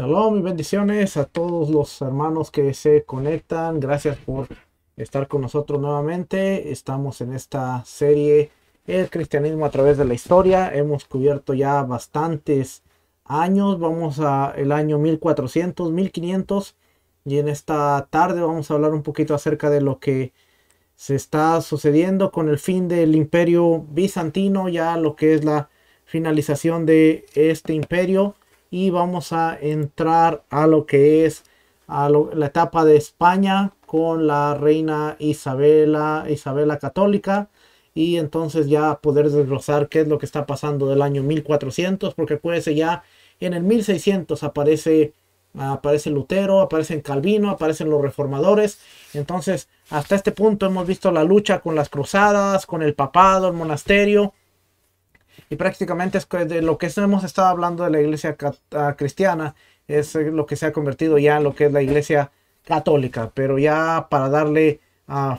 Saludos y bendiciones a todos los hermanos que se conectan. Gracias por estar con nosotros nuevamente. Estamos en esta serie El cristianismo a través de la historia. Hemos cubierto ya bastantes años. Vamos a el año 1400, 1500 y en esta tarde vamos a hablar un poquito acerca de lo que se está sucediendo con el fin del imperio bizantino, ya lo que es la finalización de este imperio y vamos a entrar a lo que es a la etapa de España con la reina Isabela, Isabela Católica y entonces ya poder desglosar qué es lo que está pasando del año 1400 porque acuérdense ya en el 1600 aparece aparece Lutero, aparece Calvino, aparecen los reformadores. Entonces, hasta este punto hemos visto la lucha con las cruzadas, con el papado, el monasterio, y prácticamente es de lo que hemos estado hablando de la iglesia ah, cristiana, es eh, lo que se ha convertido ya en lo que es la iglesia católica, pero ya para darle ah,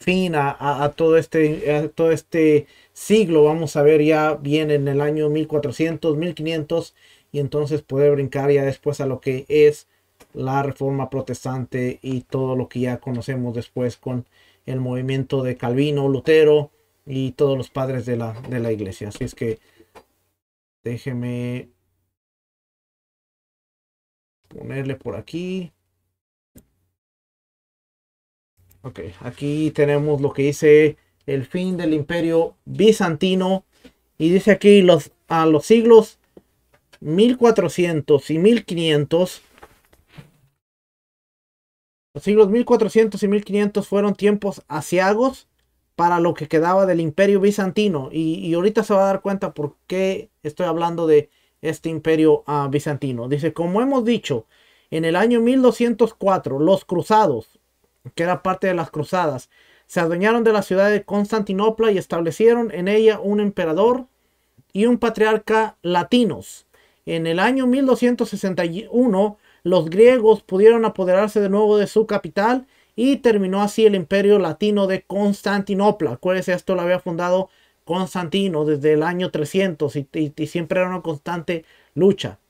fin a, todo este, a todo este siglo, vamos a ver ya bien en el año 1400, 1500, y entonces poder brincar ya después a lo que es la reforma protestante y todo lo que ya conocemos después con el movimiento de Calvino, Lutero, y todos los padres de la, iglesia. Así es que déjeme ponerle por aquí. Ok, aquí tenemos lo que dice el fin del imperio bizantino. Y dice aquí los, a los siglos 1400 y 1500. Los siglos 1400 y 1500 fueron tiempos asiagos para lo que quedaba del imperio bizantino. Y, ahorita se va a dar cuenta por qué estoy hablando de este imperio ah, bizantino. Dice, como hemos dicho, en el año 1204 los cruzados, que era parte de las cruzadas, se adueñaron de la ciudad de Constantinopla y establecieron en ella un emperador y un patriarca latinos. En el año 1261 los griegos pudieron apoderarse de nuevo de su capital y terminó así el imperio latino de Constantinopla. Acuérdense, esto lo había fundado Constantino desde el año 300 y, siempre era una constante lucha.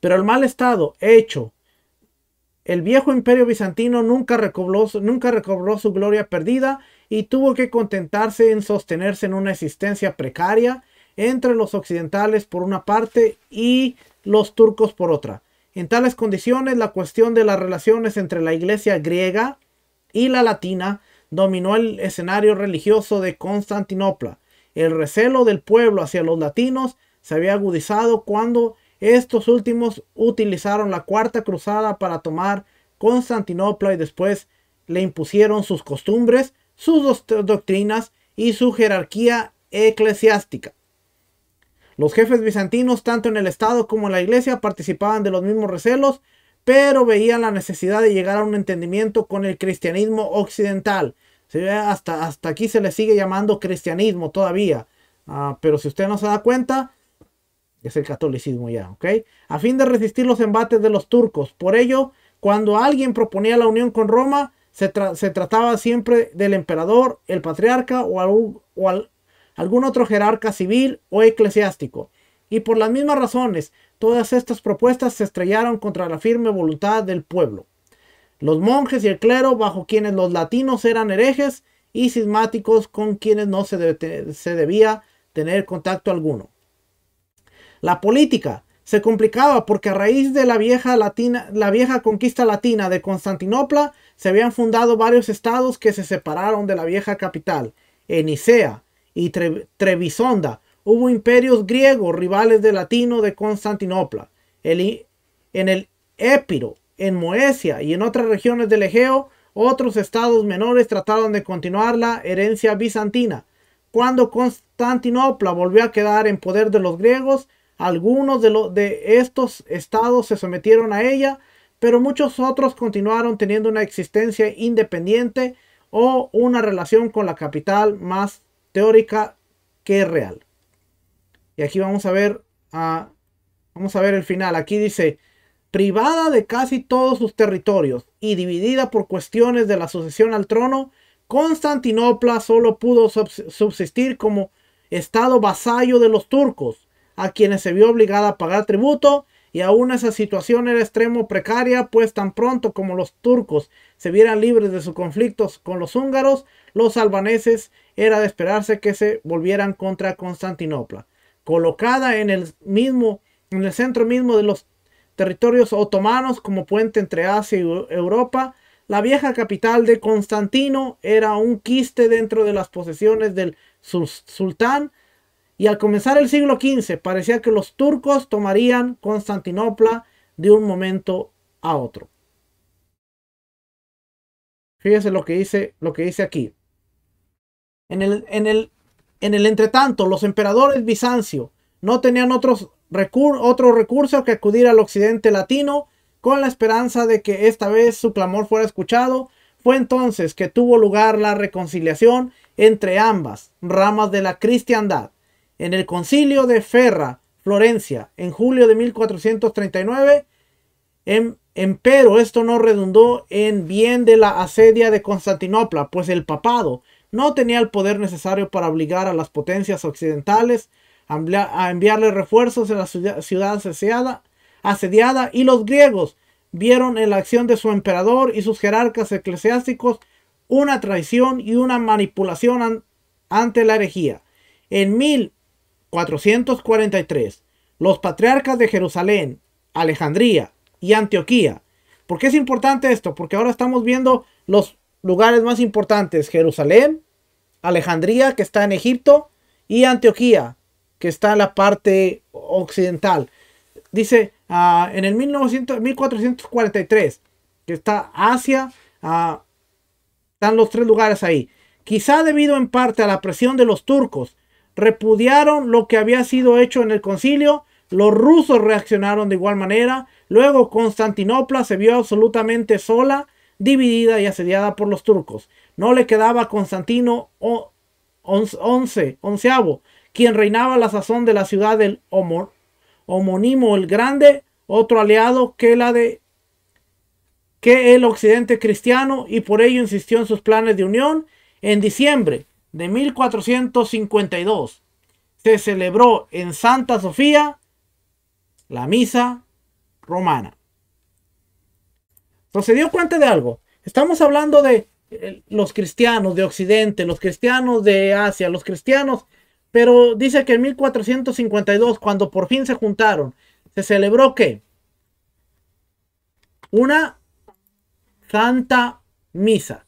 Pero el mal estado hecho el viejo imperio bizantino nunca nunca recobró, su gloria perdida y tuvo que contentarse en sostenerse en una existencia precaria entre los occidentales por una parte y los turcos por otra. En tales condiciones, la cuestión de las relaciones entre la iglesia griega y la latina dominó el escenario religioso de Constantinopla. El recelo del pueblo hacia los latinos se había agudizado cuando estos últimos utilizaron la Cuarta Cruzada para tomar Constantinopla y después le impusieron sus costumbres, sus doctrinas y su jerarquía eclesiástica. Los jefes bizantinos, tanto en el Estado como en la Iglesia, participaban de los mismos recelos, pero veían la necesidad de llegar a un entendimiento con el cristianismo occidental. ve Hasta, hasta aquí se le sigue llamando cristianismo todavía. Ah, pero si usted no se da cuenta, es el catolicismo ya, ¿ok? A fin de resistir los embates de los turcos. Por ello, cuando alguien proponía la unión con Roma, se, trataba siempre del emperador, el patriarca o, al algún otro jerarca civil o eclesiástico. Y por las mismas razones, todas estas propuestas se estrellaron contra la firme voluntad del pueblo. Los monjes y el clero, bajo quienes los latinos eran herejes y cismáticos con quienes no se, debía tener contacto alguno. La política se complicaba porque a raíz de la vieja, latina, la vieja conquista latina de Constantinopla se habían fundado varios estados que se separaron de la vieja capital, en y Trevisonda Hubo imperios griegos rivales de latino de Constantinopla. en el Épiro, en Moesia y en otras regiones del Egeo, otros estados menores trataron de continuar la herencia bizantina. Cuando Constantinopla volvió a quedar en poder de los griegos, algunos de, los de estos estados se sometieron a ella, pero muchos otros continuaron teniendo una existencia independiente o una relación con la capital más teórica que real. Y aquí vamos a ver a, vamos a ver el final. Aquí dice privada de casi todos sus territorios y dividida por cuestiones de la sucesión al trono, Constantinopla solo pudo subsistir como estado vasallo de los turcos, a quienes se vio obligada a pagar tributo, y aún esa situación era extremo precaria, pues tan pronto como los turcos se vieran libres de sus conflictos con los húngaros, los albaneses era de esperarse que se volvieran contra Constantinopla, colocada en el mismo en el centro mismo de los territorios otomanos como puente entre Asia y Europa. La vieja capital de Constantino era un quiste dentro de las posesiones del sultán y al comenzar el siglo XV parecía que los turcos tomarían Constantinopla de un momento a otro. Fíjese lo que dice, lo que dice aquí. En el, en el, en el entretanto, los emperadores bizancio no tenían otros otro recurso que acudir al occidente latino con la esperanza de que esta vez su clamor fuera escuchado. Fue entonces que tuvo lugar la reconciliación entre ambas ramas de la cristiandad. En el concilio de Ferra, Florencia, en julio de 1439, en, em, empero esto no redundó en bien de la asedia de Constantinopla, pues el papado no tenía el poder necesario para obligar a las potencias occidentales a enviarle refuerzos a la ciudad asediada, y los griegos vieron en la acción de su emperador y sus jerarcas eclesiásticos una traición y una manipulación ante la herejía. En 1443, los patriarcas de Jerusalén, Alejandría y Antioquía. ¿Por qué es importante esto? Porque ahora estamos viendo los lugares más importantes, Jerusalén, Alejandría, que está en Egipto, y Antioquía, que está en la parte occidental. Dice ah, en el 1443, que está Asia, ah, están los tres lugares ahí. Quizá debido en parte a la presión de los turcos, repudiaron lo que había sido hecho en el concilio, los rusos reaccionaron de igual manera, luego Constantinopla se vio absolutamente sola, dividida y asediada por los turcos. No le quedaba a Constantino XI, onceavo, quien reinaba la sazón de la ciudad del homónimo el Grande, otro aliado que la de que el occidente cristiano y por ello insistió en sus planes de unión. En diciembre de 1452 se celebró en Santa Sofía la misa romana. Entonces, se dio cuenta de algo. Estamos hablando de eh, los cristianos de Occidente, los cristianos de Asia, los cristianos. Pero dice que en 1452, cuando por fin se juntaron, se celebró que una santa misa.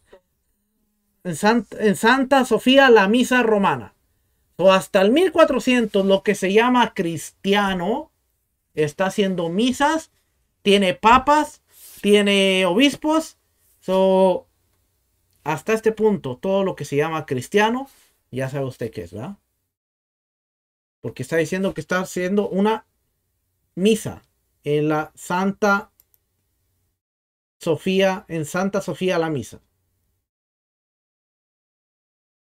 En, en, Santa Sofía la misa romana. O hasta el 1400 lo que se llama cristiano está haciendo misas, tiene papas, tiene obispos. So, hasta este punto, todo lo que se llama cristiano, ya sabe usted qué es, ¿verdad? Porque está diciendo que está haciendo una misa en la Santa Sofía, en Santa Sofía la misa.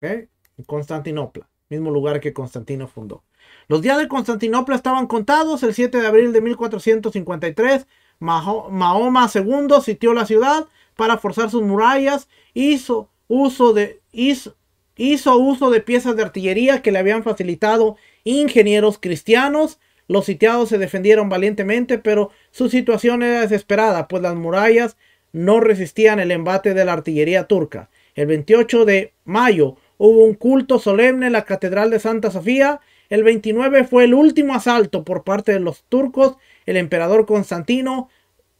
En Constantinopla, mismo lugar que Constantino fundó. Los días de Constantinopla estaban contados el 7 de abril de 1453 Mahoma II sitió la ciudad para forzar sus murallas, hizo uso de, uso de piezas de artillería que le habían facilitado ingenieros cristianos. Los sitiados se defendieron valientemente, pero su situación era desesperada, pues las murallas no resistían el embate de la artillería turca. El 28 de mayo hubo un culto solemne en la Catedral de Santa Sofía. El 29 fue el último asalto por parte de los turcos el emperador Constantino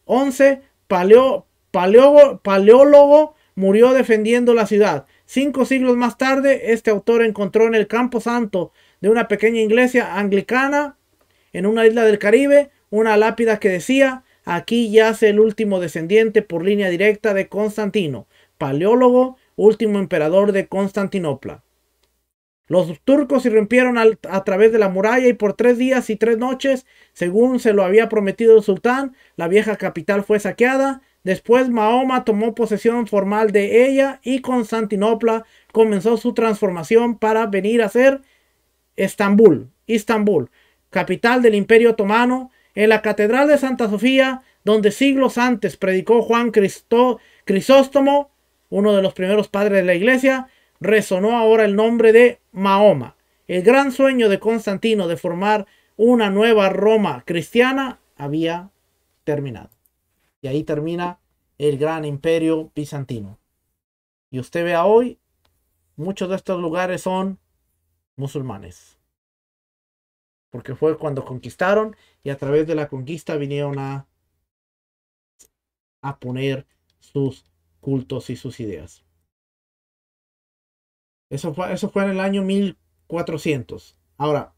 XI, paleólogo, murió defendiendo la ciudad. Cinco siglos más tarde, este autor encontró en el campo santo de una pequeña iglesia anglicana en una isla del Caribe una lápida que decía, aquí yace el último descendiente por línea directa de Constantino, paleólogo, último emperador de Constantinopla. Los turcos irrumpieron a través de la muralla y por tres días y tres noches, según se lo había prometido el sultán, la vieja capital fue saqueada. Después Mahoma tomó posesión formal de ella y Constantinopla comenzó su transformación para venir a ser Estambul, capital del Imperio Otomano. En la Catedral de Santa Sofía, donde siglos antes predicó Juan Crisóstomo, uno de los primeros padres de la iglesia, resonó ahora el nombre de Mahoma. El gran sueño de Constantino de formar una nueva Roma cristiana había terminado. Y ahí termina el gran imperio bizantino. Y usted vea hoy, muchos de estos lugares son musulmanes. Porque fue cuando conquistaron y a través de la conquista vinieron a, a poner sus cultos y sus ideas. Eso fue, en el año 1400. Ahora,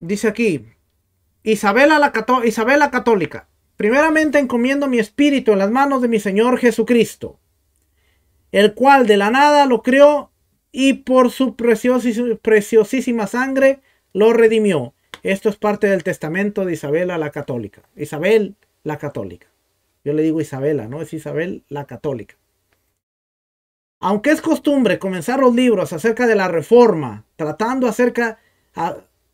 dice aquí, Isabela la, Católica, primeramente encomiendo mi espíritu en las manos de mi Señor Jesucristo, el cual de la nada lo creó y por su preciosísima sangre lo redimió. Esto es parte del testamento de Isabela la Católica. Isabel la Católica. Yo le digo Isabela, ¿no? Es Isabel la católica. Aunque es costumbre comenzar los libros acerca de la Reforma, tratando acerca,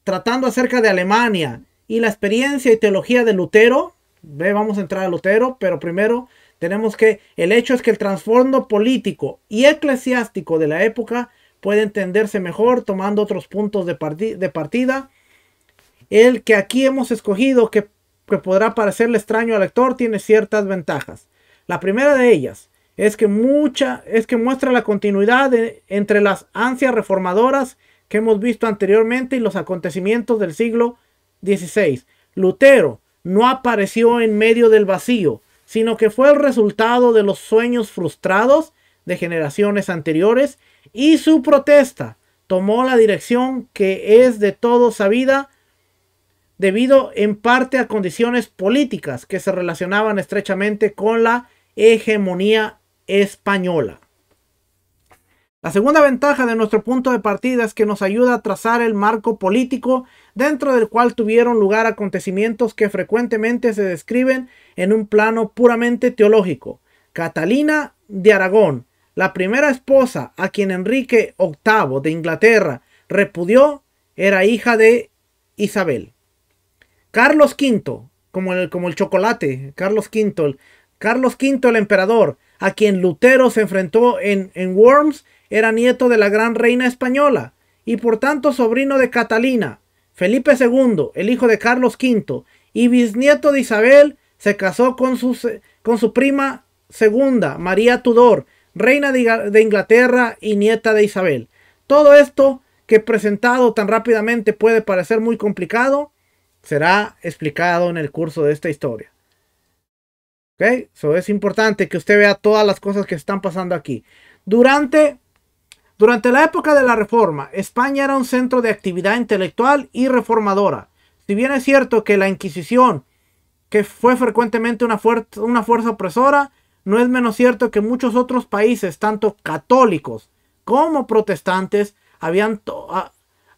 tratando acerca de Alemania y la experiencia y teología de Lutero, ve, vamos a entrar a Lutero, pero primero tenemos que, el hecho es que el trasfondo político y eclesiástico de la época puede entenderse mejor tomando otros puntos de, de partida el que aquí hemos escogido que que podrá parecerle extraño al lector tiene ciertas ventajas. La primera de ellas es que, mucha, es que muestra la continuidad entre las ansias reformadoras que hemos visto anteriormente y los acontecimientos del siglo XVI. Lutero no apareció en medio del vacío, sino que fue el resultado de los sueños frustrados de generaciones anteriores y su protesta tomó la dirección que es de todo sabida debido en parte a condiciones políticas que se relacionaban estrechamente con la hegemonía española. La segunda ventaja de nuestro punto de partida es que nos ayuda a trazar el marco político dentro del cual tuvieron lugar acontecimientos que frecuentemente se describen en un plano puramente teológico. Catalina de Aragón, la primera esposa a quien Enrique VIII de Inglaterra repudió, era hija de Isabel. Carlos V, como el, como el chocolate, Carlos V, Carlos V el emperador, a quien Lutero se enfrentó en, en Worms, era nieto de la gran reina española y por tanto sobrino de Catalina. Felipe II, el hijo de Carlos V y bisnieto de Isabel, se casó con su, con su prima segunda, María Tudor, reina de Inglaterra y nieta de Isabel. Todo esto que presentado tan rápidamente puede parecer muy complicado, será explicado en el curso de esta historia. es importante que usted vea todas las cosas que están pasando aquí. Durante, durante la época de la Reforma, España era un centro de actividad intelectual y reformadora. Si bien es cierto que la Inquisición, que fue frecuentemente una, una fuerza opresora, no es menos cierto que muchos otros países, tanto católicos como protestantes, habían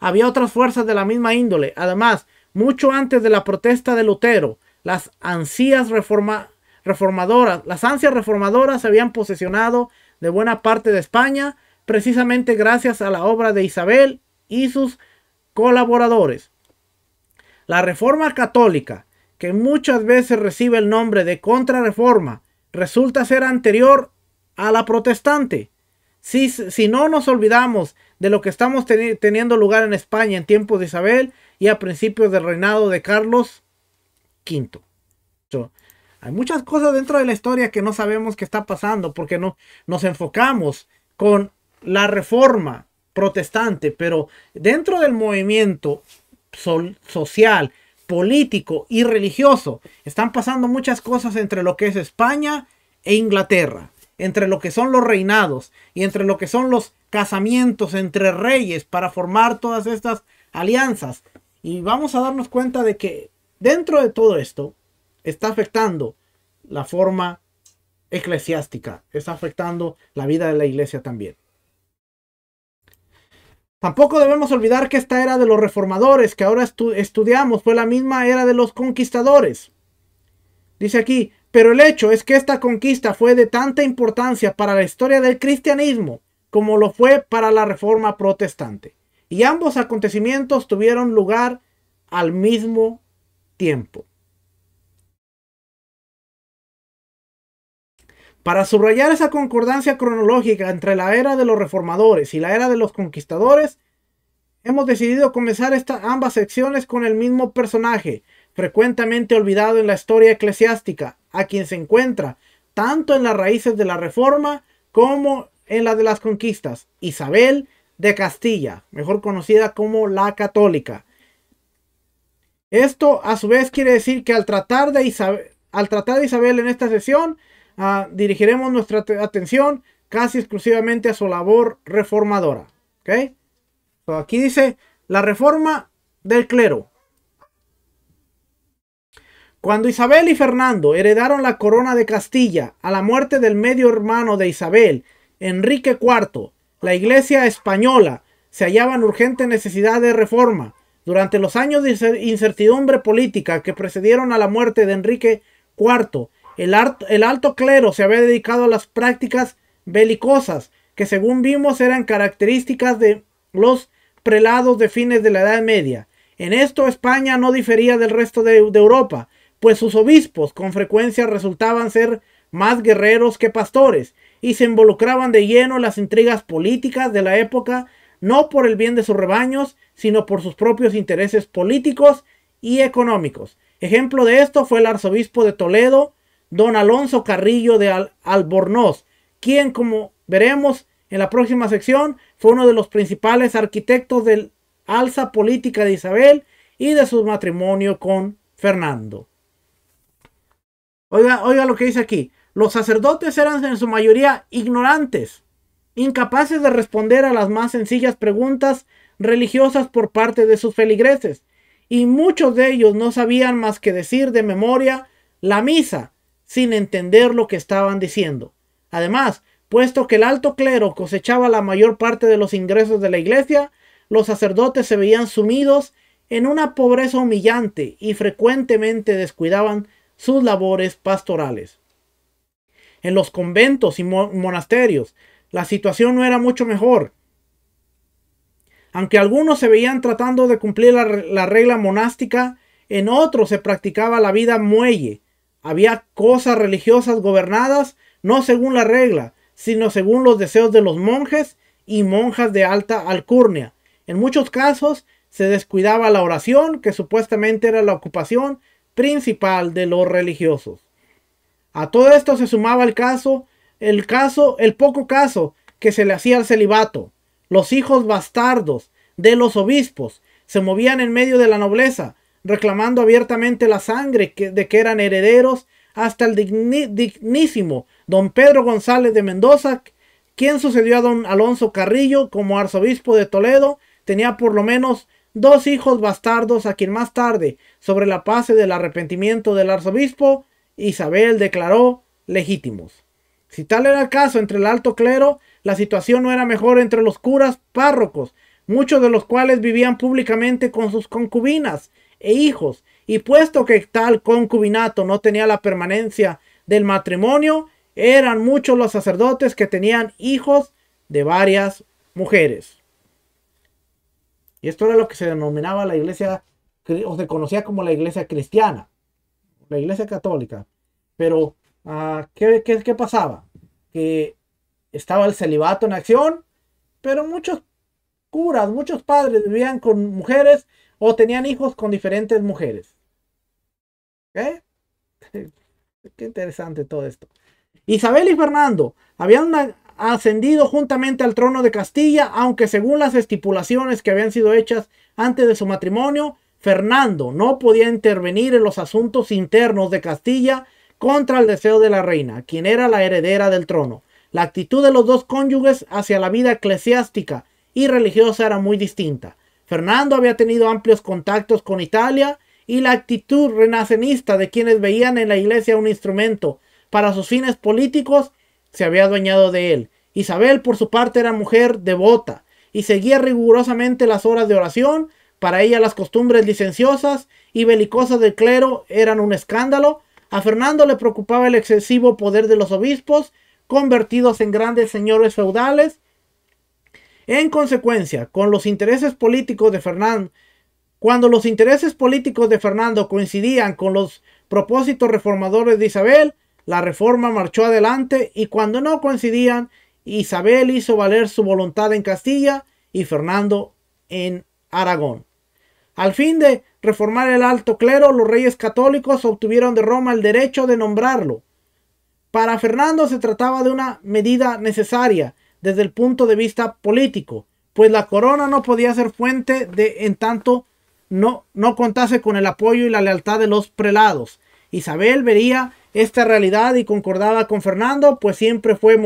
había otras fuerzas de la misma índole. Además, mucho antes de la protesta de Lutero, las ansias reformadoras, las ansias reformadoras se habían posesionado de buena parte de España, precisamente gracias a la obra de Isabel y sus colaboradores. La reforma católica, que muchas veces recibe el nombre de contrarreforma, resulta ser anterior a la protestante. Si, si no nos olvidamos de lo que estamos teniendo lugar en España en tiempos de Isabel y a principios del reinado de Carlos V. hay muchas cosas dentro de la historia que no sabemos que está pasando porque no, nos enfocamos con la reforma protestante, pero dentro del movimiento social, político y religioso están pasando muchas cosas entre lo que es España e Inglaterra, entre lo que son los reinados y entre lo que son los casamientos entre reyes para formar todas estas alianzas. Y vamos a darnos cuenta de que dentro de todo esto está afectando la forma eclesiástica, está afectando la vida de la iglesia también. Tampoco debemos olvidar que esta era de los reformadores que ahora estudiamos fue la misma era de los conquistadores. Dice aquí, pero el hecho es que esta conquista fue de tanta importancia para la historia del cristianismo como lo fue para la Reforma Protestante. Y ambos acontecimientos tuvieron lugar al mismo tiempo. Para subrayar esa concordancia cronológica entre la era de los reformadores y la era de los conquistadores, hemos decidido comenzar ambas secciones con el mismo personaje, frecuentemente olvidado en la historia eclesiástica, a quien se encuentra tanto en las raíces de la Reforma como en la de las conquistas, Isabel de Castilla, mejor conocida como la católica. Esto a su vez quiere decir que al tratar de Isabel, al tratar de Isabel en esta sesión, ah, dirigiremos nuestra atención casi exclusivamente a su labor reformadora. aquí dice la reforma del clero. Cuando Isabel y Fernando heredaron la corona de Castilla a la muerte del medio hermano de Isabel, Enrique IV, la Iglesia española se hallaba en urgente necesidad de reforma. Durante los años de incertidumbre política que precedieron a la muerte de Enrique IV, el, alto clero se había dedicado a las prácticas belicosas que según vimos eran características de los prelados de fines de la Edad Media. En esto España no difería del resto de, Europa, pues sus obispos con frecuencia resultaban ser más guerreros que pastores, y se involucraban de lleno en las intrigas políticas de la época, no por el bien de sus rebaños, sino por sus propios intereses políticos y económicos. Ejemplo de esto fue el arzobispo de Toledo, don Alonso Carrillo de Albornoz, quien, como veremos en la próxima sección, fue uno de los principales arquitectos del alza política de Isabel y de su matrimonio con Fernando. Oiga, oiga lo que dice aquí. Los sacerdotes eran en su mayoría ignorantes, incapaces de responder a las más sencillas preguntas religiosas por parte de sus feligreses, y muchos de ellos no sabían más que decir de memoria la misa, sin entender lo que estaban diciendo. Además, puesto que el alto clero cosechaba la mayor parte de los ingresos de la iglesia, los sacerdotes se veían sumidos en una pobreza humillante y frecuentemente descuidaban sus labores pastorales en los conventos y monasterios, la situación no era mucho mejor. Aunque algunos se veían tratando de cumplir la regla monástica, en otros se practicaba la vida muelle. Había cosas religiosas gobernadas no según la regla, sino según los deseos de los monjes y monjas de alta alcurnia. En muchos casos se descuidaba la oración, que supuestamente era la ocupación principal de los religiosos. A todo esto se sumaba el caso, el caso, el poco caso que se le hacía al celibato. Los hijos bastardos de los obispos se movían en medio de la nobleza, reclamando abiertamente la sangre de que eran herederos hasta el dignísimo don Pedro González de Mendoza, quien sucedió a don Alonso Carrillo como arzobispo de Toledo, tenía por lo menos dos hijos bastardos a quien más tarde, sobre la pase del arrepentimiento del arzobispo, Isabel declaró legítimos. Si tal era el caso entre el alto clero, la situación no era mejor entre los curas párrocos, muchos de los cuales vivían públicamente con sus concubinas e hijos, y puesto que tal concubinato no tenía la permanencia del matrimonio, eran muchos los sacerdotes que tenían hijos de varias mujeres. Y esto era lo que se denominaba la iglesia, o se conocía como la iglesia cristiana la Iglesia Católica. Pero, ah, ¿qué, qué, qué pasaba? Que estaba el celibato en acción, pero muchos curas, muchos padres vivían con mujeres o tenían hijos con diferentes mujeres. Qué interesante todo esto. Isabel y Fernando habían ascendido juntamente al trono de Castilla, aunque según las estipulaciones que habían sido hechas antes de su matrimonio, Fernando no podía intervenir en los asuntos internos de Castilla contra el deseo de la reina, quien era la heredera del trono. La actitud de los dos cónyuges hacia la vida eclesiástica y religiosa era muy distinta. Fernando había tenido amplios contactos con Italia y la actitud renacenista de quienes veían en la iglesia un instrumento para sus fines políticos se había adueñado de él. Isabel, por su parte, era mujer devota y seguía rigurosamente las horas de oración para ella las costumbres licenciosas y belicosas del clero eran un escándalo. A Fernando le preocupaba el excesivo poder de los obispos, convertidos en grandes señores feudales. En consecuencia, con los intereses políticos de cuando los intereses políticos de Fernando coincidían con los propósitos reformadores de Isabel, la reforma marchó adelante y cuando no coincidían, Isabel hizo valer su voluntad en Castilla y Fernando en Aragón. Al fin de reformar el alto clero, los reyes católicos obtuvieron de Roma el derecho de nombrarlo. Para Fernando se trataba de una medida necesaria desde el punto de vista político, pues la corona no podía ser fuente de en tanto no, no contase con el apoyo y la lealtad de los prelados. Isabel vería esta realidad y concordaba con Fernando, pues siempre fue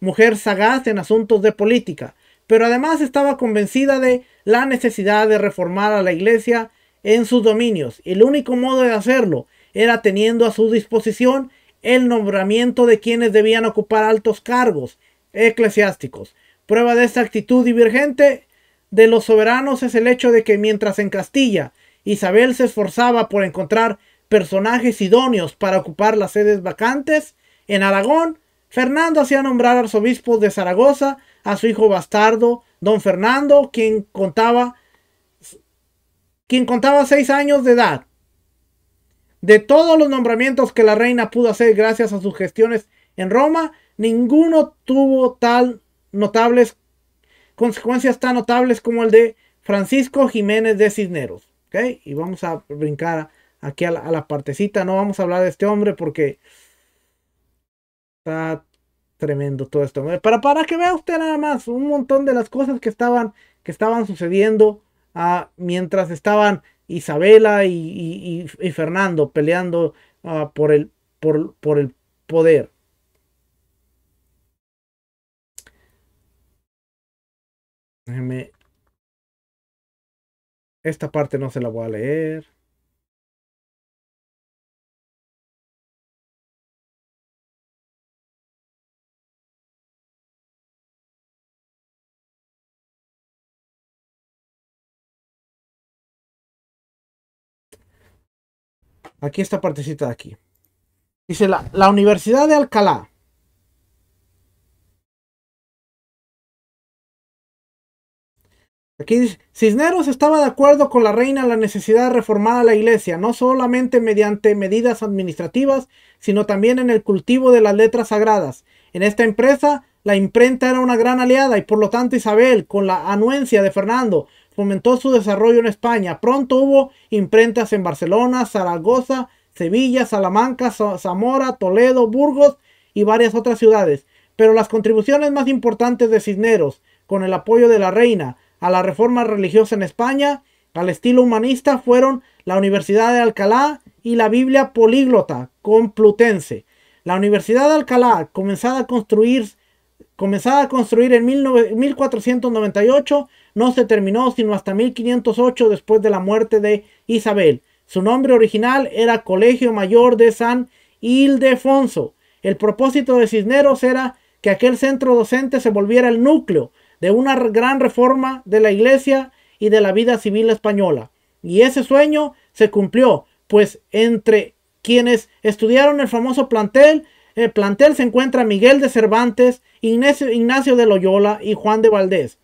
mujer sagaz en asuntos de política, pero además estaba convencida de la necesidad de reformar a la iglesia en sus dominios. El único modo de hacerlo era teniendo a su disposición el nombramiento de quienes debían ocupar altos cargos eclesiásticos. Prueba de esta actitud divergente de los soberanos es el hecho de que mientras en Castilla Isabel se esforzaba por encontrar personajes idóneos para ocupar las sedes vacantes, en Aragón Fernando hacía nombrar arzobispo de Zaragoza a su hijo bastardo don Fernando, quien contaba, quien contaba seis años de edad. De todos los nombramientos que la reina pudo hacer gracias a sus gestiones en Roma, ninguno tuvo tal notables consecuencias tan notables como el de Francisco Jiménez de Cisneros. ¿okay? Y vamos a brincar aquí a la, a la, partecita. No vamos a hablar de este hombre porque está, tremendo todo esto. para que vea usted nada más un montón de las cosas que estaban, que estaban sucediendo ah, mientras estaban Isabela y, y, Fernando peleando ah, por, el, por, por el poder. Esta parte no se la voy a leer. Aquí esta partecita de aquí. Dice la, la Universidad de Alcalá. Aquí dice, Cisneros estaba de acuerdo con la reina en la necesidad de reformar a la iglesia, no solamente mediante medidas administrativas, sino también en el cultivo de las letras sagradas. En esta empresa, la imprenta era una gran aliada y por lo tanto Isabel, con la anuencia de Fernando, fomentó su desarrollo en España. Pronto hubo imprentas en Barcelona, Zaragoza, Sevilla, Salamanca, Zamora, Toledo, Burgos y varias otras ciudades. Pero las contribuciones más importantes de Cisneros, con el apoyo de la reina, a la reforma religiosa en España, al estilo humanista, fueron la Universidad de Alcalá y la Biblia políglota complutense. La Universidad de Alcalá, comenzada a construir comenzada a construir en 1498, no se terminó sino hasta 1508 después de la muerte de Isabel. Su nombre original era Colegio Mayor de San Ildefonso. El propósito de Cisneros era que aquel centro docente se volviera el núcleo de una gran reforma de la iglesia y de la vida civil española. Y ese sueño se cumplió, pues entre quienes estudiaron el famoso plantel el plantel se encuentra Miguel de Cervantes, Ignacio de Loyola y Juan de Valdés.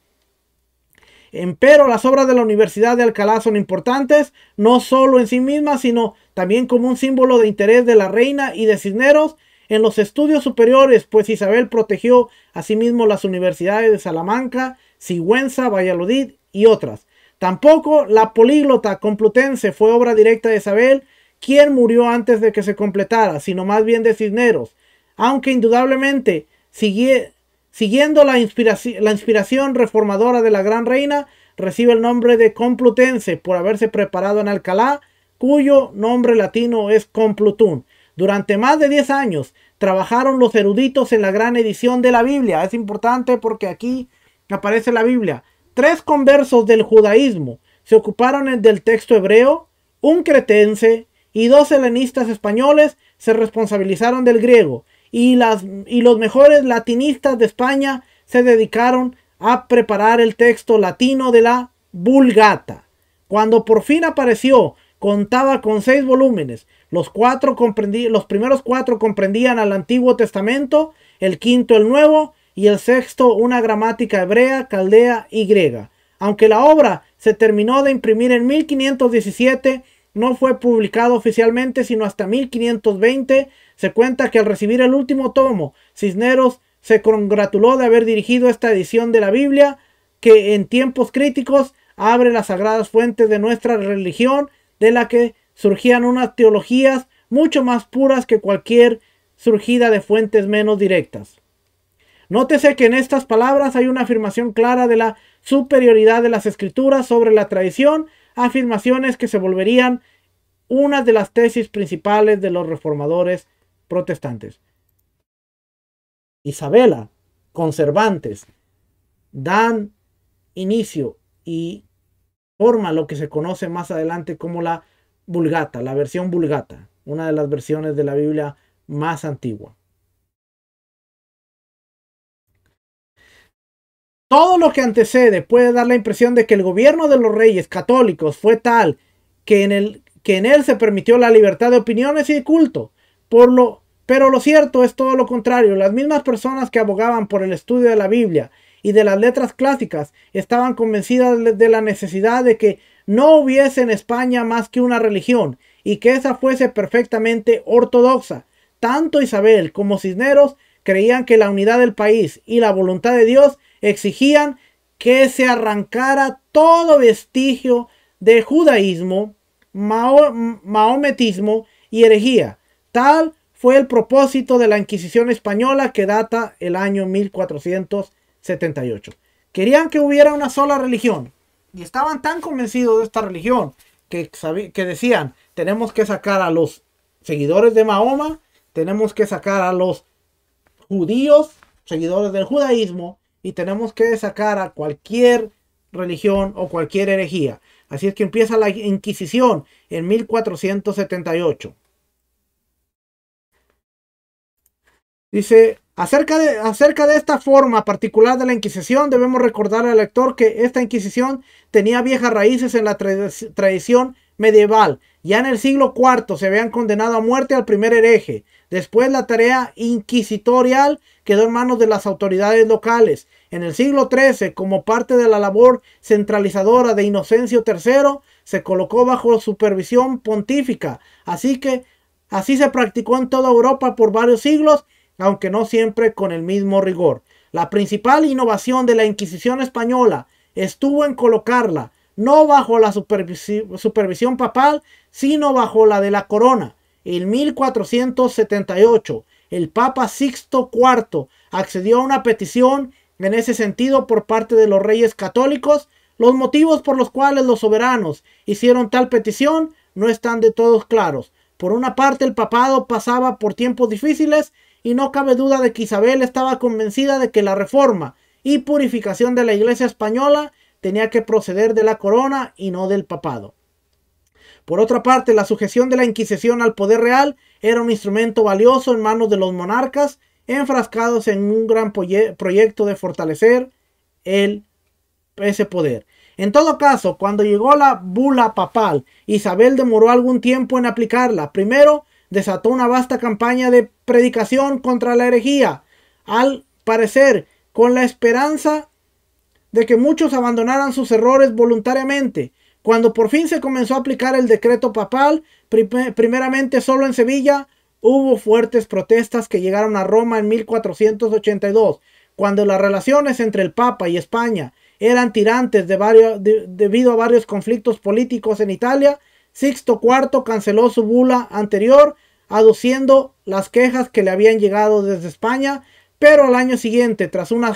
Empero las obras de la Universidad de Alcalá son importantes, no solo en sí mismas, sino también como un símbolo de interés de la reina y de Cisneros en los estudios superiores, pues Isabel protegió asimismo las universidades de Salamanca, Sigüenza, Valladolid y otras. Tampoco la políglota complutense fue obra directa de Isabel, quien murió antes de que se completara, sino más bien de Cisneros, aunque indudablemente siguiendo la, la inspiración reformadora de la gran reina, recibe el nombre de Complutense por haberse preparado en Alcalá, cuyo nombre latino es Complutun. Durante más de 10 años trabajaron los eruditos en la gran edición de la Biblia. Es importante porque aquí aparece la Biblia. Tres conversos del judaísmo se ocuparon del texto hebreo, un cretense y dos helenistas españoles se responsabilizaron del griego y, las, y los mejores latinistas de España se dedicaron a preparar el texto latino de la Vulgata. Cuando por fin apareció, contaba con seis volúmenes. Los, cuatro los primeros cuatro comprendían al Antiguo Testamento, el quinto el Nuevo y el sexto una gramática hebrea, caldea y griega. Aunque la obra se terminó de imprimir en 1517, no fue publicado oficialmente sino hasta 1520 se cuenta que al recibir el último tomo, Cisneros se congratuló de haber dirigido esta edición de la Biblia que en tiempos críticos abre las sagradas fuentes de nuestra religión, de la que surgían unas teologías mucho más puras que cualquier surgida de fuentes menos directas. Nótese que en estas palabras hay una afirmación clara de la superioridad de las escrituras sobre la tradición, afirmaciones que se volverían una de las tesis principales de los reformadores protestantes. Isabela, conservantes, dan inicio y forma lo que se conoce más adelante como la Vulgata, la versión Vulgata, una de las versiones de la Biblia más antigua. Todo lo que antecede puede dar la impresión de que el gobierno de los reyes católicos fue tal que en, el, que en él se permitió la libertad de opiniones y de culto, por pero lo cierto es todo lo contrario. Las mismas personas que abogaban por el estudio de la Biblia y de las letras clásicas estaban convencidas de la necesidad de que no hubiese en España más que una religión y que esa fuese perfectamente ortodoxa. Tanto Isabel como Cisneros creían que la unidad del país y la voluntad de Dios exigían que se arrancara todo vestigio de judaísmo, maometismo y herejía. Tal fue el propósito de la Inquisición española que data el año 1478. Querían que hubiera una sola religión y estaban tan convencidos de esta religión que, que decían, tenemos que sacar a los seguidores de Mahoma, tenemos que sacar a los judíos, seguidores del judaísmo, y tenemos que sacar a cualquier religión o cualquier herejía. Así es que empieza la Inquisición en 1478. Dice, acerca de, acerca de esta forma particular de la Inquisición, debemos recordar al lector que esta Inquisición tenía viejas raíces en la tradición medieval. Ya en el siglo IV se habían condenado a muerte al primer hereje. Después la tarea inquisitorial quedó en manos de las autoridades locales. En el siglo XIII, como parte de la labor centralizadora de Inocencio III, se colocó bajo supervisión pontífica. Así que así se practicó en toda Europa por varios siglos aunque no siempre con el mismo rigor. La principal innovación de la Inquisición española estuvo en colocarla no bajo la supervisión papal, sino bajo la de la corona. En 1478, el Papa Sixto IV accedió a una petición en ese sentido por parte de los reyes católicos. Los motivos por los cuales los soberanos hicieron tal petición no están de todos claros. Por una parte, el papado pasaba por tiempos difíciles y no cabe duda de que Isabel estaba convencida de que la reforma y purificación de la Iglesia española tenía que proceder de la corona y no del papado. Por otra parte, la sujeción de la Inquisición al poder real era un instrumento valioso en manos de los monarcas enfrascados en un gran proyecto de fortalecer el, ese poder. En todo caso, cuando llegó la bula papal, Isabel demoró algún tiempo en aplicarla, primero desató una vasta campaña de predicación contra la herejía, al parecer con la esperanza de que muchos abandonaran sus errores voluntariamente. Cuando por fin se comenzó a aplicar el decreto papal, primeramente solo en Sevilla, hubo fuertes protestas que llegaron a Roma en 1482, cuando las relaciones entre el Papa y España eran tirantes debido a varios conflictos políticos en Italia. Sixto IV canceló su bula anterior aduciendo las quejas que le habían llegado desde España, pero al año siguiente, tras una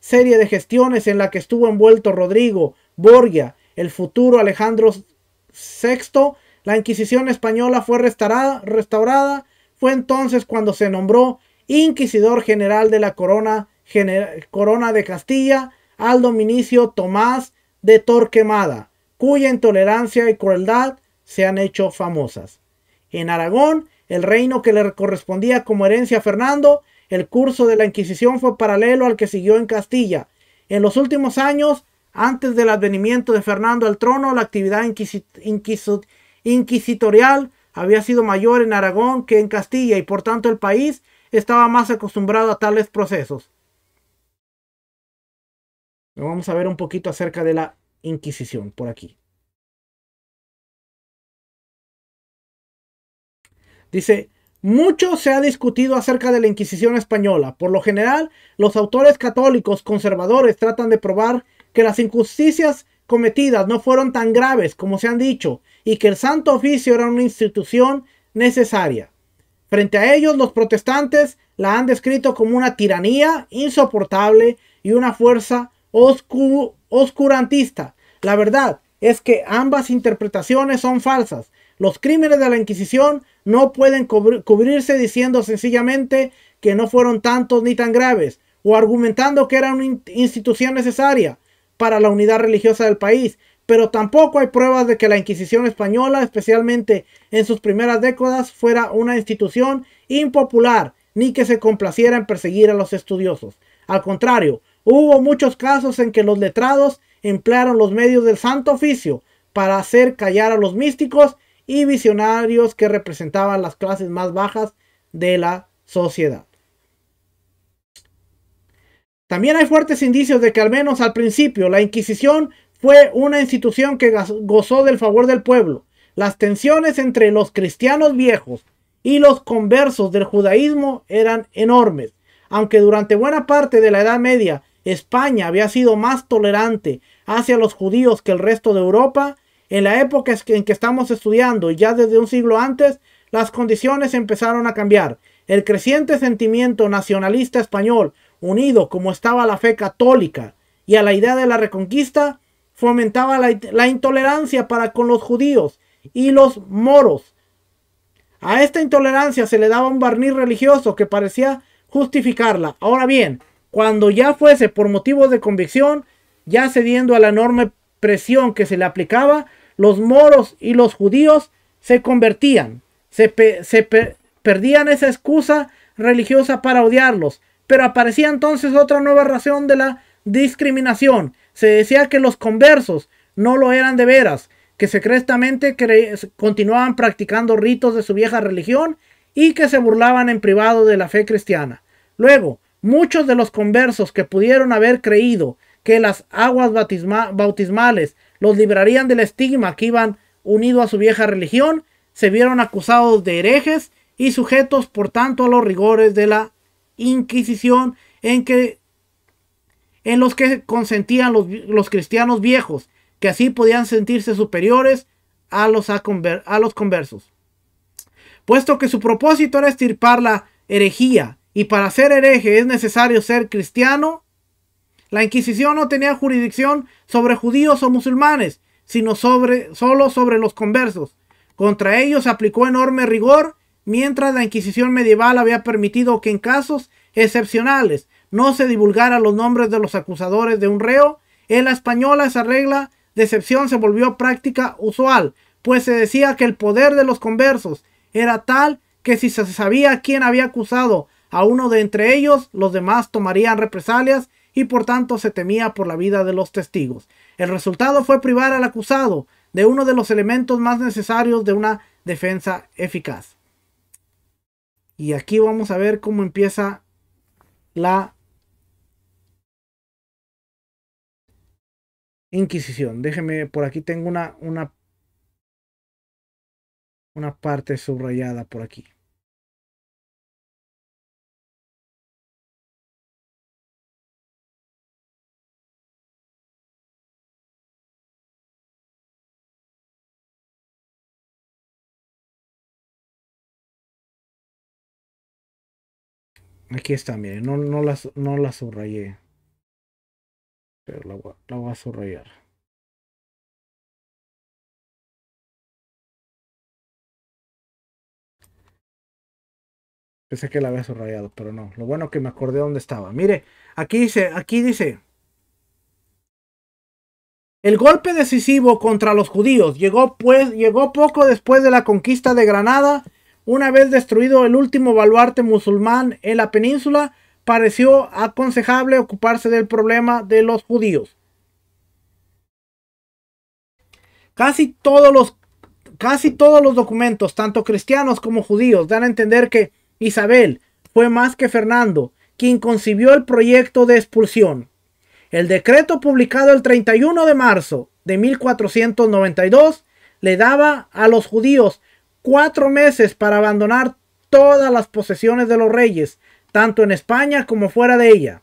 serie de gestiones en la que estuvo envuelto Rodrigo Borgia, el futuro Alejandro VI, la Inquisición española fue restaurada, restaurada fue entonces cuando se nombró Inquisidor General de la Corona, Corona de Castilla al Dominicio Tomás de Torquemada, cuya intolerancia y crueldad se han hecho famosas. En Aragón, el reino que le correspondía como herencia a Fernando, el curso de la Inquisición fue paralelo al que siguió en Castilla. En los últimos años, antes del advenimiento de Fernando al trono, la actividad inquisitorial había sido mayor en Aragón que en Castilla y por tanto el país estaba más acostumbrado a tales procesos. Vamos a ver un poquito acerca de la Inquisición por aquí. Dice, mucho se ha discutido acerca de la Inquisición española. Por lo general, los autores católicos conservadores tratan de probar que las injusticias cometidas no fueron tan graves como se han dicho y que el Santo Oficio era una institución necesaria. Frente a ellos, los protestantes la han descrito como una tiranía insoportable y una fuerza oscurantista. La verdad es que ambas interpretaciones son falsas. Los crímenes de la Inquisición no pueden cubrirse diciendo sencillamente que no fueron tantos ni tan graves, o argumentando que era una institución necesaria para la unidad religiosa del país, pero tampoco hay pruebas de que la Inquisición española, especialmente en sus primeras décadas, fuera una institución impopular, ni que se complaciera en perseguir a los estudiosos. Al contrario, hubo muchos casos en que los letrados emplearon los medios del santo oficio para hacer callar a los místicos y visionarios que representaban las clases más bajas de la sociedad. También hay fuertes indicios de que al menos al principio la Inquisición fue una institución que gozó del favor del pueblo. Las tensiones entre los cristianos viejos y los conversos del judaísmo eran enormes. Aunque durante buena parte de la Edad Media España había sido más tolerante hacia los judíos que el resto de Europa, en la época en que estamos estudiando y ya desde un siglo antes, las condiciones empezaron a cambiar. El creciente sentimiento nacionalista español, unido como estaba a la fe católica y a la idea de la reconquista, fomentaba la, la, intolerancia para con los judíos y los moros. A esta intolerancia se le daba un barniz religioso que parecía justificarla. Ahora bien, cuando ya fuese por motivos de convicción, ya cediendo a la enorme presión que se le aplicaba, los moros y los judíos se convertían. Se, perdían esa excusa religiosa para odiarlos. Pero aparecía entonces otra nueva razón de la discriminación. Se decía que los conversos no lo eran de veras, que secretamente continuaban practicando ritos de su vieja religión y que se burlaban en privado de la fe cristiana. Luego, muchos de los conversos que pudieron haber creído que las aguas bautismales los librarían del estigma que iban unidos a su vieja religión, se vieron acusados de herejes y sujetos por tanto a los rigores de la Inquisición en, que, en los que consentían los, cristianos viejos, que así podían sentirse superiores a los, a los conversos. Puesto que su propósito era estirpar la herejía y para ser hereje es necesario ser cristiano, la Inquisición no tenía jurisdicción sobre judíos o musulmanes, sino sobre, solo sobre los conversos. Contra ellos se aplicó enorme rigor, mientras la Inquisición medieval había permitido que en casos excepcionales no se divulgaran los nombres de los acusadores de un reo, en la española esa regla de excepción se volvió práctica usual, pues se decía que el poder de los conversos era tal que si se sabía quién había acusado a uno de entre ellos, los demás tomarían represalias y por tanto se temía por la vida de los testigos. El resultado fue privar al acusado de uno de los elementos más necesarios de una defensa eficaz. Y aquí vamos a ver cómo empieza la Inquisición. Déjeme, por aquí tengo una, una, una parte subrayada por aquí. Aquí está, mire, no, no, no subrayé. Pero la, voy, la voy a subrayar. Pensé que la había subrayado, pero no. Lo bueno que me acordé dónde estaba. Mire, aquí dice, aquí dice. El golpe decisivo contra los judíos llegó, pues, llegó poco después de la conquista de Granada una vez destruido el último baluarte musulmán en la península, pareció aconsejable ocuparse del problema de los judíos. Casi todos los, casi todos los documentos, tanto cristianos como judíos, dan a entender que Isabel fue más que Fernando, quien concibió el proyecto de expulsión. El decreto publicado el 31 de marzo de 1492 le daba a los judíos cuatro meses para abandonar todas las posesiones de los reyes, tanto en España como fuera de ella.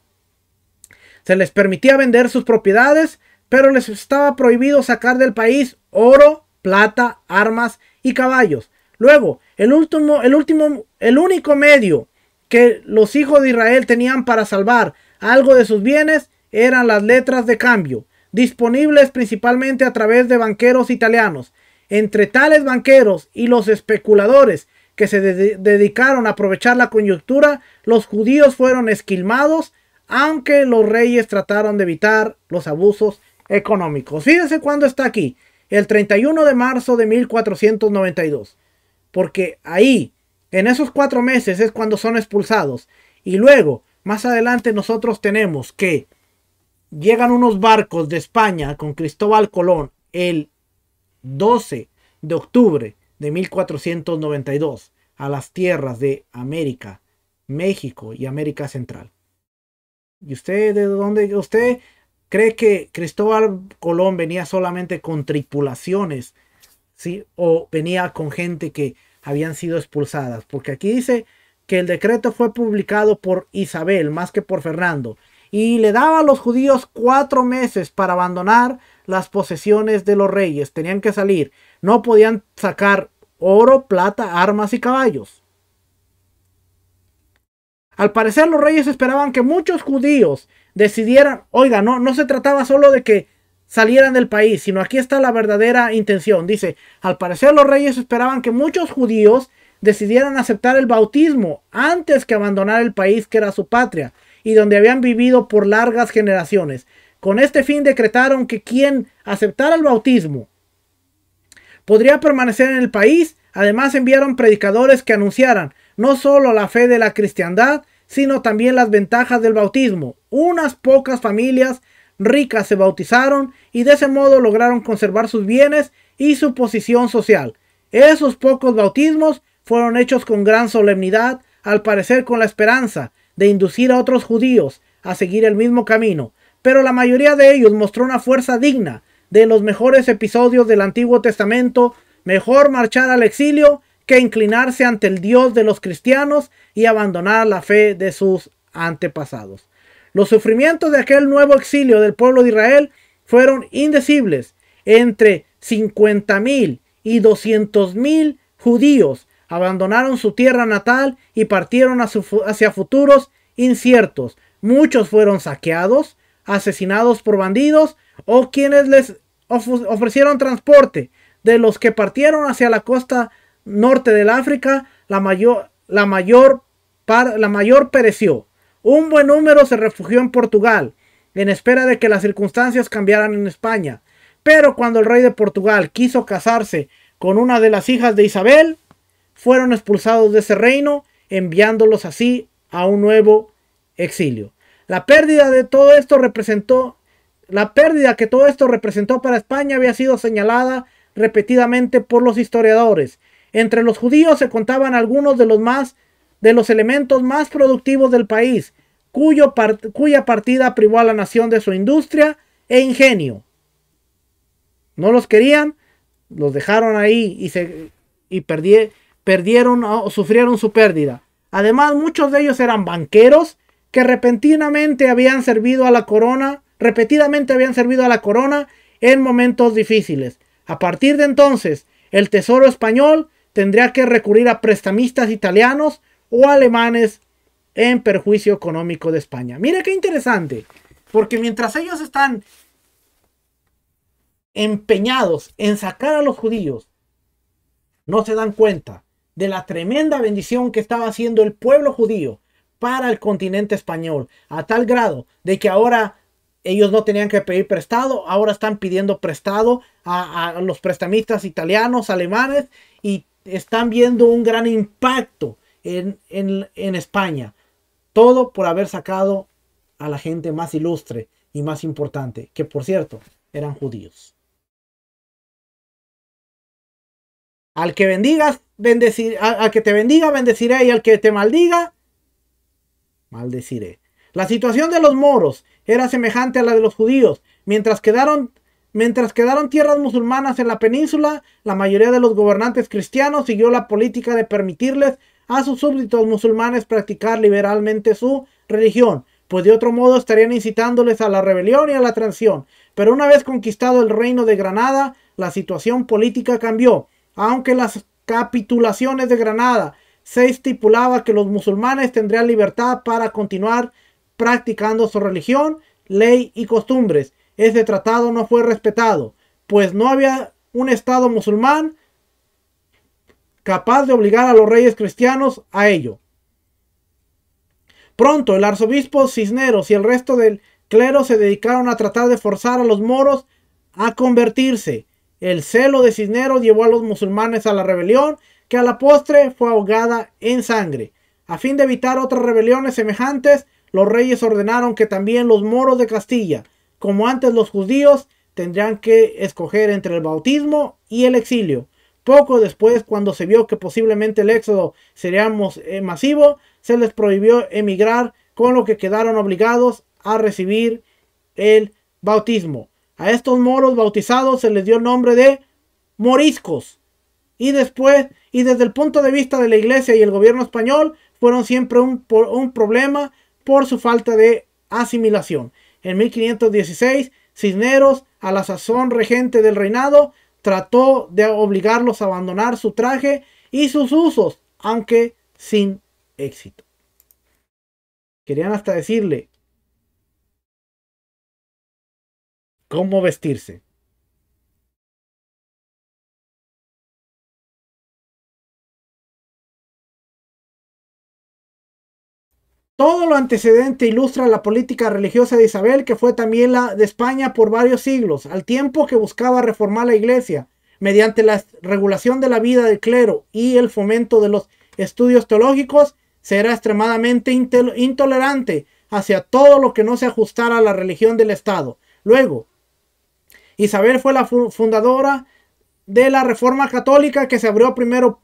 Se les permitía vender sus propiedades, pero les estaba prohibido sacar del país oro, plata, armas y caballos. Luego, el último, el último, el único medio que los hijos de Israel tenían para salvar algo de sus bienes eran las letras de cambio, disponibles principalmente a través de banqueros italianos entre tales banqueros y los especuladores que se dedicaron a aprovechar la coyuntura, los judíos fueron esquilmados, aunque los reyes trataron de evitar los abusos económicos. Fíjense cuándo está aquí, el 31 de marzo de 1492, porque ahí, en esos cuatro meses es cuando son expulsados. Y luego, más adelante nosotros tenemos que llegan unos barcos de España con Cristóbal Colón, el 12 de octubre de 1492 a las tierras de América, México y América Central. ¿Y usted de dónde? ¿Usted cree que Cristóbal Colón venía solamente con tripulaciones? ¿Sí? ¿O venía con gente que habían sido expulsadas? Porque aquí dice que el decreto fue publicado por Isabel más que por Fernando y le daba a los judíos cuatro meses para abandonar las posesiones de los reyes. Tenían que salir. No podían sacar oro, plata, armas y caballos. Al parecer los reyes esperaban que muchos judíos decidieran, oiga, no, no se trataba solo de que salieran del país, sino aquí está la verdadera intención. Dice, al parecer los reyes esperaban que muchos judíos decidieran aceptar el bautismo antes que abandonar el país que era su patria y donde habían vivido por largas generaciones. Con este fin decretaron que quien aceptara el bautismo podría permanecer en el país. Además enviaron predicadores que anunciaran no solo la fe de la cristiandad, sino también las ventajas del bautismo. Unas pocas familias ricas se bautizaron y de ese modo lograron conservar sus bienes y su posición social. Esos pocos bautismos fueron hechos con gran solemnidad, al parecer con la esperanza de inducir a otros judíos a seguir el mismo camino, pero la mayoría de ellos mostró una fuerza digna de los mejores episodios del Antiguo Testamento, mejor marchar al exilio que inclinarse ante el Dios de los cristianos y abandonar la fe de sus antepasados. Los sufrimientos de aquel nuevo exilio del pueblo de Israel fueron indecibles. Entre 50.000 y 200.000 judíos abandonaron su tierra natal y partieron hacia futuros inciertos. Muchos fueron saqueados, asesinados por bandidos o quienes les ofrecieron transporte. De los que partieron hacia la costa norte del África, la mayor, la mayor pereció. Un buen número se refugió en Portugal, en espera de que las circunstancias cambiaran en España. Pero cuando el rey de Portugal quiso casarse con una de las hijas de Isabel, fueron expulsados de ese reino, enviándolos así a un nuevo exilio. La pérdida de todo esto representó, la pérdida que todo esto representó para España había sido señalada repetidamente por los historiadores. Entre los judíos se contaban algunos de los más de los elementos más productivos del país, cuya partida privó a la nación de su industria e ingenio. No los querían, los dejaron ahí y se y perdieron ah, o sufrieron su pérdida. Además, muchos de ellos eran banqueros que repentinamente habían servido a la corona, repetidamente habían servido a la corona en momentos difíciles. A partir de entonces, el Tesoro español tendría que recurrir a prestamistas italianos o alemanes en perjuicio económico de España. mire qué interesante, porque mientras ellos están empeñados en sacar a los judíos, no se dan cuenta de la tremenda bendición que estaba haciendo el pueblo judío para el continente español, a tal grado de que ahora ellos no tenían que pedir prestado, ahora están pidiendo prestado a, los prestamistas italianos, alemanes, y están viendo un gran impacto en España. Todo por haber sacado a la gente más ilustre y más importante, que por cierto eran judíos. Al que bendigas, bendecir, que te bendiga, bendeciré, y al que te maldiga, maldeciré. La situación de los moros era semejante a la de los judíos. Mientras quedaron, mientras quedaron tierras musulmanas en la península, la mayoría de los gobernantes cristianos siguió la política de permitirles a sus súbditos musulmanes practicar liberalmente su religión, pues de otro modo estarían incitándoles a la rebelión y a la transición. Pero una vez conquistado el reino de Granada, la situación política cambió aunque las capitulaciones de Granada se estipulaba que los musulmanes tendrían libertad para continuar practicando su religión, ley y costumbres. Ese tratado no fue respetado, pues no había un Estado musulmán capaz de obligar a los reyes cristianos a ello. Pronto el arzobispo Cisneros y el resto del clero se dedicaron a tratar de forzar a los moros a convertirse. El celo de Cisneros llevó a los musulmanes a la rebelión, que a la postre fue ahogada en sangre. A fin de evitar otras rebeliones semejantes, los reyes ordenaron que también los moros de Castilla, como antes los judíos, tendrían que escoger entre el bautismo y el exilio. Poco después, cuando se vio que posiblemente el éxodo sería eh, masivo, se les prohibió emigrar, con lo que quedaron obligados a recibir el bautismo. A estos moros bautizados se les dio el nombre de moriscos. Y después, y desde el punto de vista de la iglesia y el gobierno español, fueron siempre un, un problema por su falta de asimilación. En 1516, Cisneros, a la sazón regente del reinado, trató de obligarlos a abandonar su traje y sus usos, aunque sin éxito. Querían hasta decirle, cómo vestirse. Todo lo antecedente ilustra la política religiosa de Isabel, que fue también la de España por varios siglos, al tiempo que buscaba reformar la iglesia mediante la regulación de la vida del clero y el fomento de los estudios teológicos, será extremadamente intolerante hacia todo lo que no se ajustara a la religión del Estado. Luego, Isabel fue la fundadora de la Reforma Católica que se abrió primero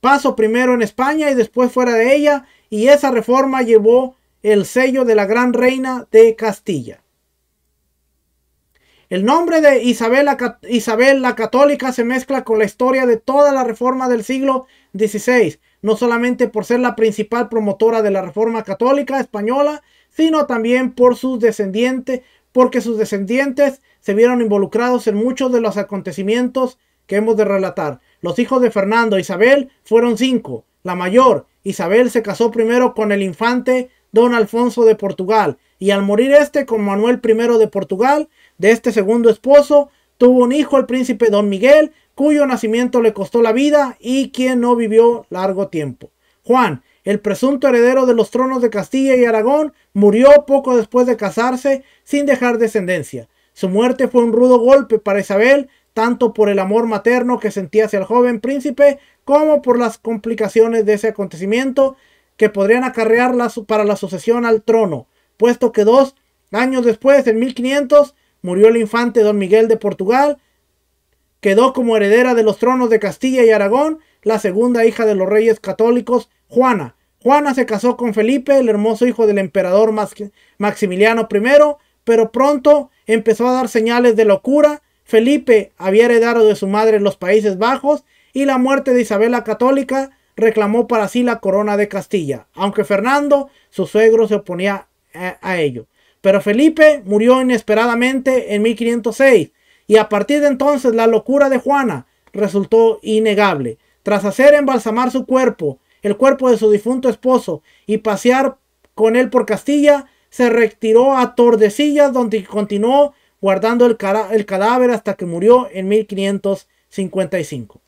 paso primero en España y después fuera de ella y esa reforma llevó el sello de la gran reina de Castilla. El nombre de Isabel la, Isabel la Católica se mezcla con la historia de toda la reforma del siglo XVI, no solamente por ser la principal promotora de la reforma católica española, sino también por sus descendientes, porque sus descendientes se vieron involucrados en muchos de los acontecimientos que hemos de relatar. Los hijos de Fernando e Isabel fueron cinco. La mayor, Isabel, se casó primero con el infante don Alfonso de Portugal y al morir este con Manuel I de Portugal, de este segundo esposo, tuvo un hijo, el príncipe don Miguel, cuyo nacimiento le costó la vida y quien no vivió largo tiempo. Juan, el presunto heredero de los tronos de Castilla y Aragón, murió poco después de casarse sin dejar descendencia. Su muerte fue un rudo golpe para Isabel, tanto por el amor materno que sentía hacia el joven príncipe, como por las complicaciones de ese acontecimiento que podrían acarrear para la sucesión al trono, puesto que dos años después, en 1500, murió el infante don Miguel de Portugal, quedó como heredera de los tronos de Castilla y Aragón, la segunda hija de los reyes católicos, Juana. Juana se casó con Felipe, el hermoso hijo del emperador Maximiliano I, pero pronto empezó a dar señales de locura. Felipe había heredado de su madre los Países Bajos y la muerte de Isabela Católica reclamó para sí la corona de Castilla, aunque Fernando, su suegro, se oponía a, a ello. Pero Felipe murió inesperadamente en 1506 y a partir de entonces la locura de Juana resultó innegable. Tras hacer embalsamar su cuerpo, el cuerpo de su difunto esposo, y pasear con él por Castilla, se retiró a Tordesillas, donde continuó guardando el, el, cadáver hasta que murió en 1555.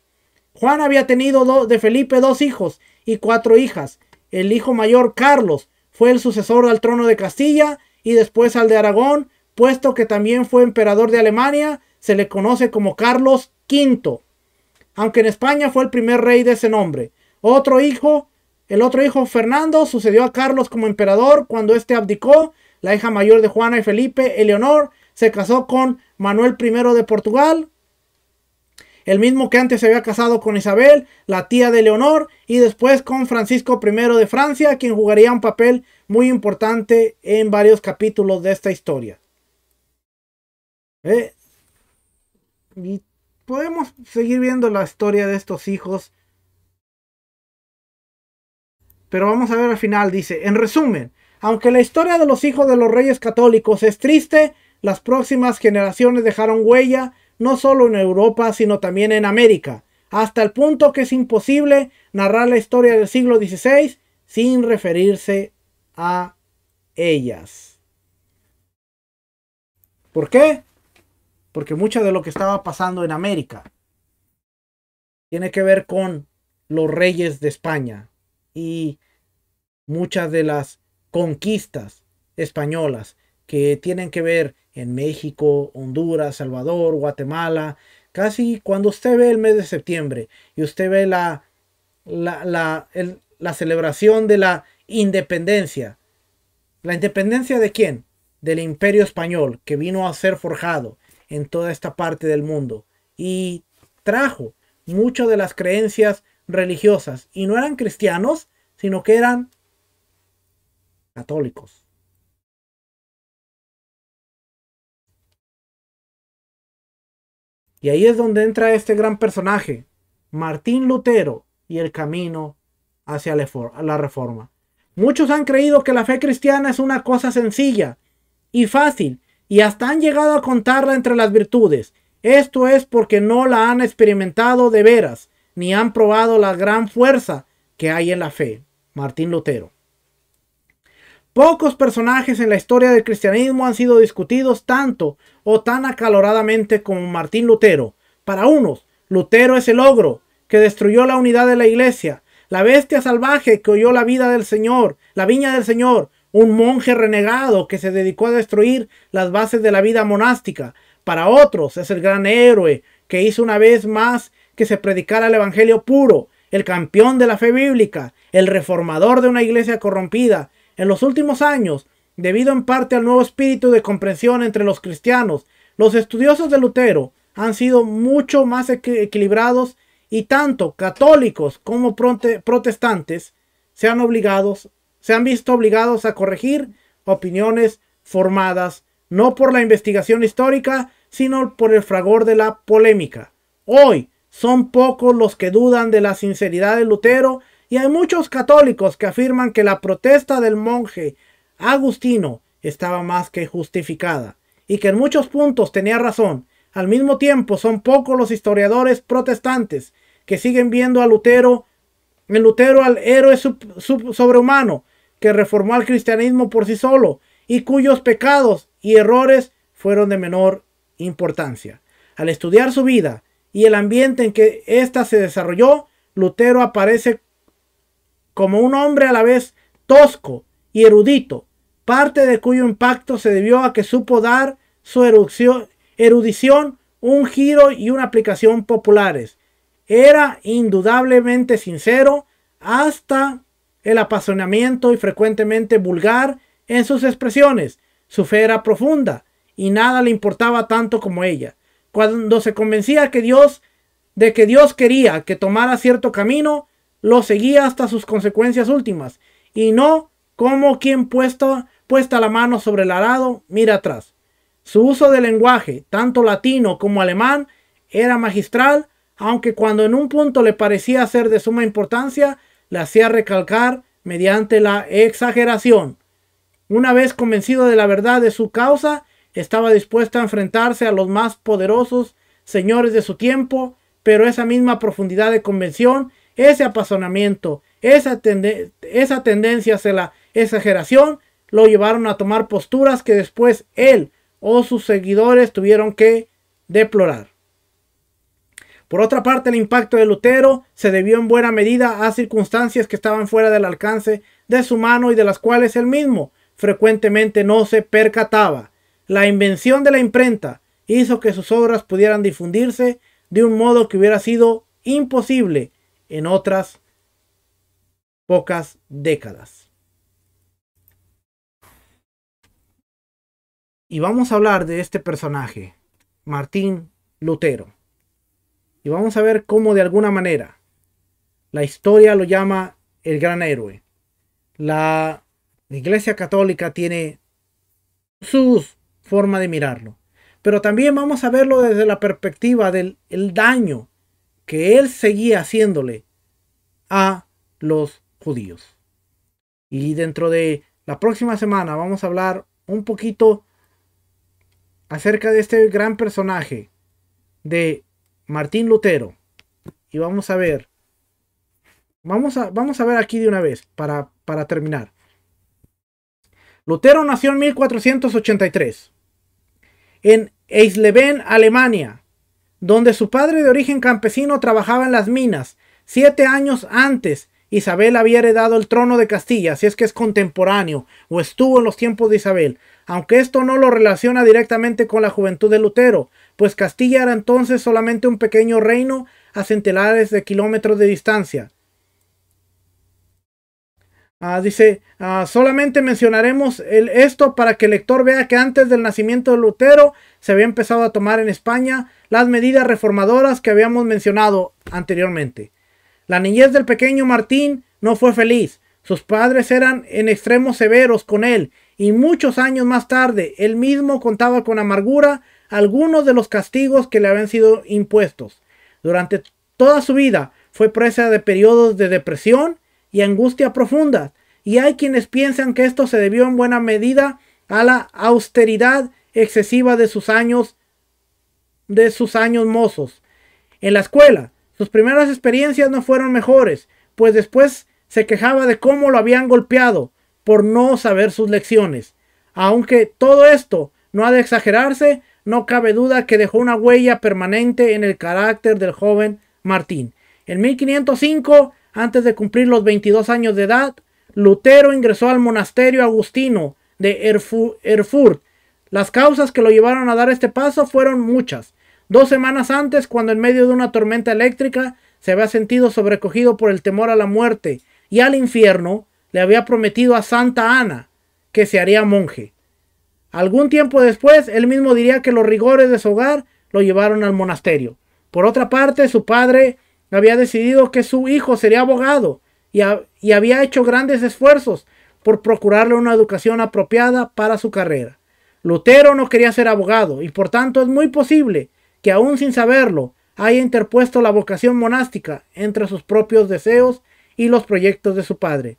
Juan había tenido de Felipe dos hijos y cuatro hijas. El hijo mayor, Carlos, fue el sucesor al trono de Castilla y después al de Aragón, puesto que también fue emperador de Alemania, se le conoce como Carlos V, aunque en España fue el primer rey de ese nombre. Otro hijo, el otro hijo, Fernando, sucedió a Carlos como emperador cuando éste abdicó. La hija mayor de Juana y Felipe, Eleonor, se casó con Manuel I de Portugal, el mismo que antes se había casado con Isabel, la tía de Eleonor y después con Francisco I de Francia, quien jugaría un papel muy importante en varios capítulos de esta historia. Eh, y podemos seguir viendo la historia de estos hijos pero vamos a ver al final, dice, en resumen, aunque la historia de los hijos de los reyes católicos es triste, las próximas generaciones dejaron huella no solo en Europa, sino también en América, hasta el punto que es imposible narrar la historia del siglo XVI sin referirse a ellas. ¿Por qué? Porque mucho de lo que estaba pasando en América tiene que ver con los reyes de España y muchas de las conquistas españolas que tienen que ver en México, Honduras, Salvador, Guatemala, casi cuando usted ve el mes de septiembre y usted ve la, la, la, celebración de la independencia, la independencia de quién? Del imperio español que vino a ser forjado en toda esta parte del mundo y trajo muchas de las creencias religiosas y no eran cristianos, sino que eran católicos. Y ahí es donde entra este gran personaje, Martín Lutero, y el camino hacia la reforma. Muchos han creído que la fe cristiana es una cosa sencilla y fácil, y hasta han llegado a contarla entre las virtudes. Esto es porque no la han experimentado de veras, ni han probado la gran fuerza que hay en la fe. Martín Lutero. Pocos personajes en la historia del cristianismo han sido discutidos tanto o tan acaloradamente como Martín Lutero. Para unos, Lutero es el ogro que destruyó la unidad de la iglesia, la bestia salvaje que oyó la vida del Señor, la viña del Señor, un monje renegado que se dedicó a destruir las bases de la vida monástica. Para otros, es el gran héroe que hizo una vez más que se predicara el Evangelio puro, el campeón de la fe bíblica, el reformador de una iglesia corrompida, en los últimos años, debido en parte al nuevo espíritu de comprensión entre los cristianos, los estudiosos de Lutero han sido mucho más equilibrados y tanto católicos como protestantes se han, se han visto obligados a corregir opiniones formadas no por la investigación histórica, sino por el fragor de la polémica. Hoy son pocos los que dudan de la sinceridad de Lutero y hay muchos católicos que afirman que la protesta del monje Agustino estaba más que justificada y que en muchos puntos tenía razón. Al mismo tiempo, son pocos los historiadores protestantes que siguen viendo a Lutero, el Lutero al héroe sobrehumano que reformó al cristianismo por sí solo y cuyos pecados y errores fueron de menor importancia. Al estudiar su vida y el ambiente en que ésta se desarrolló, Lutero aparece como un hombre a la vez tosco y erudito, parte de cuyo impacto se debió a que supo dar su erudición un giro y una aplicación populares. Era indudablemente sincero hasta el apasionamiento y frecuentemente vulgar en sus expresiones. Su fe era profunda y nada le importaba tanto como ella. Cuando se convencía que Dios de que Dios quería que tomara cierto camino, lo seguía hasta sus consecuencias últimas, y no como quien puesto, puesta la mano sobre el arado mira atrás. Su uso del lenguaje, tanto latino como alemán, era magistral, aunque cuando en un punto le parecía ser de suma importancia, le hacía recalcar mediante la exageración. Una vez convencido de la verdad de su causa, estaba dispuesto a enfrentarse a los más poderosos señores de su tiempo, pero esa misma profundidad de convención ese apasionamiento, esa, esa tendencia hacia la exageración, lo llevaron a tomar posturas que después él o sus seguidores tuvieron que deplorar. Por otra parte, el impacto de Lutero se debió en buena medida a circunstancias que estaban fuera del alcance de su mano y de las cuales él mismo frecuentemente no se percataba. La invención de la imprenta hizo que sus obras pudieran difundirse de un modo que hubiera sido imposible en otras pocas décadas. Y vamos a hablar de este personaje, Martín Lutero. Y vamos a ver cómo de alguna manera la historia lo llama el gran héroe. La Iglesia Católica tiene su forma de mirarlo. Pero también vamos a verlo desde la perspectiva del daño que él seguía haciéndole a los judíos. Y dentro de la próxima semana vamos a hablar un poquito acerca de este gran personaje de Martín Lutero. Y vamos a ver. Vamos a, vamos a ver aquí de una vez para, para terminar. Lutero nació en 1483 en Eisleben, Alemania donde su padre de origen campesino trabajaba en las minas. Siete años antes, Isabel había heredado el trono de Castilla, si es que es contemporáneo, o estuvo en los tiempos de Isabel, aunque esto no lo relaciona directamente con la juventud de Lutero, pues Castilla era entonces solamente un pequeño reino a centenares de kilómetros de distancia. Ah, dice, ah, solamente mencionaremos esto para que el lector vea que antes del nacimiento de Lutero se había empezado a tomar en España las medidas reformadoras que habíamos mencionado anteriormente. La niñez del pequeño Martín no fue feliz. Sus padres eran en extremos severos con él y muchos años más tarde él mismo contaba con amargura algunos de los castigos que le habían sido impuestos. Durante toda su vida fue presa de periodos de depresión, y angustia profunda y hay quienes piensan que esto se debió en buena medida a la austeridad excesiva de sus años de sus años mozos. En la escuela, sus primeras experiencias no fueron mejores, pues después se quejaba de cómo lo habían golpeado por no saber sus lecciones. Aunque todo esto no ha de exagerarse, no cabe duda que dejó una huella permanente en el carácter del joven Martín. En 1505 antes de cumplir los 22 años de edad, Lutero ingresó al monasterio agustino de Erfurt. Erfurt. Las causas que lo llevaron a dar este paso fueron muchas. Dos semanas antes, cuando en medio de una tormenta eléctrica se había sentido sobrecogido por el temor a la muerte y al infierno, le había prometido a Santa Ana que se haría monje. Algún tiempo después, él mismo diría que los rigores de su hogar lo llevaron al monasterio. Por otra parte, su padre había decidido que su hijo sería abogado y, había hecho grandes esfuerzos por procurarle una educación apropiada para su carrera. Lutero no quería ser abogado y por tanto es muy posible que aún sin saberlo haya interpuesto la vocación monástica entre sus propios deseos y los proyectos de su padre.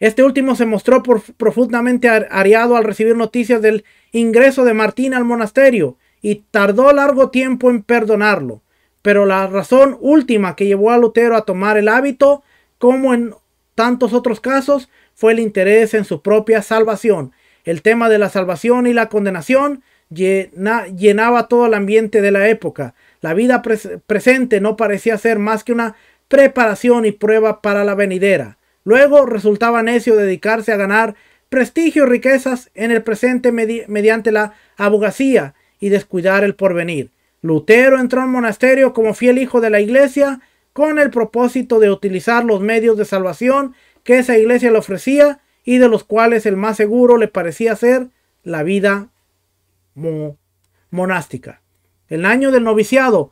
Este último se mostró profundamente areado al recibir noticias del ingreso de Martín al monasterio y tardó largo tiempo en perdonarlo. Pero la razón última que llevó a Lutero a tomar el hábito, como en tantos otros casos, fue el interés en su propia salvación. El tema de la salvación y la condenación llenaba todo el ambiente de la época. La vida presente no parecía ser más que una preparación y prueba para la venidera. Luego resultaba necio dedicarse a ganar prestigio y riquezas en el presente mediante la abogacía y descuidar el porvenir. Lutero entró al monasterio como fiel hijo de la iglesia con el propósito de utilizar los medios de salvación que esa iglesia le ofrecía y de los cuales el más seguro le parecía ser la vida monástica. El año del noviciado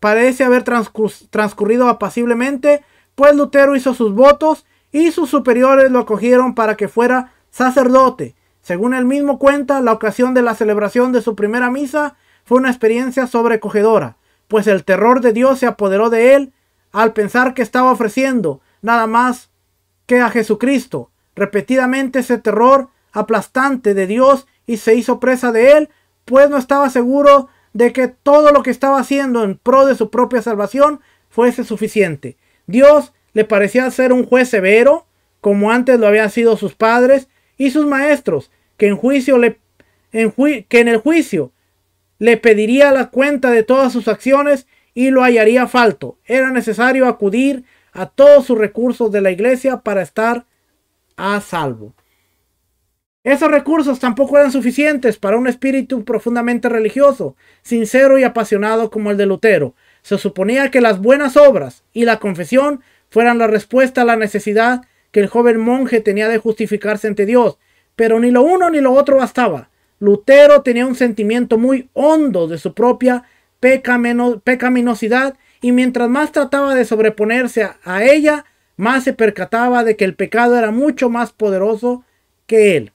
parece haber transcurrido apaciblemente, pues Lutero hizo sus votos y sus superiores lo acogieron para que fuera sacerdote. Según él mismo cuenta, la ocasión de la celebración de su primera misa fue una experiencia sobrecogedora, pues el terror de Dios se apoderó de él al pensar que estaba ofreciendo nada más que a Jesucristo. Repetidamente ese terror aplastante de Dios y se hizo presa de él, pues no estaba seguro de que todo lo que estaba haciendo en pro de su propia salvación fuese suficiente. Dios le parecía ser un juez severo, como antes lo habían sido sus padres y sus maestros, que en, juicio le, que en el juicio le pediría la cuenta de todas sus acciones y lo hallaría falto. Era necesario acudir a todos sus recursos de la iglesia para estar a salvo. Esos recursos tampoco eran suficientes para un espíritu profundamente religioso, sincero y apasionado como el de Lutero. Se suponía que las buenas obras y la confesión fueran la respuesta a la necesidad que el joven monje tenía de justificarse ante Dios, pero ni lo uno ni lo otro bastaba. Lutero tenía un sentimiento muy hondo de su propia pecaminosidad y mientras más trataba de sobreponerse a ella, más se percataba de que el pecado era mucho más poderoso que él.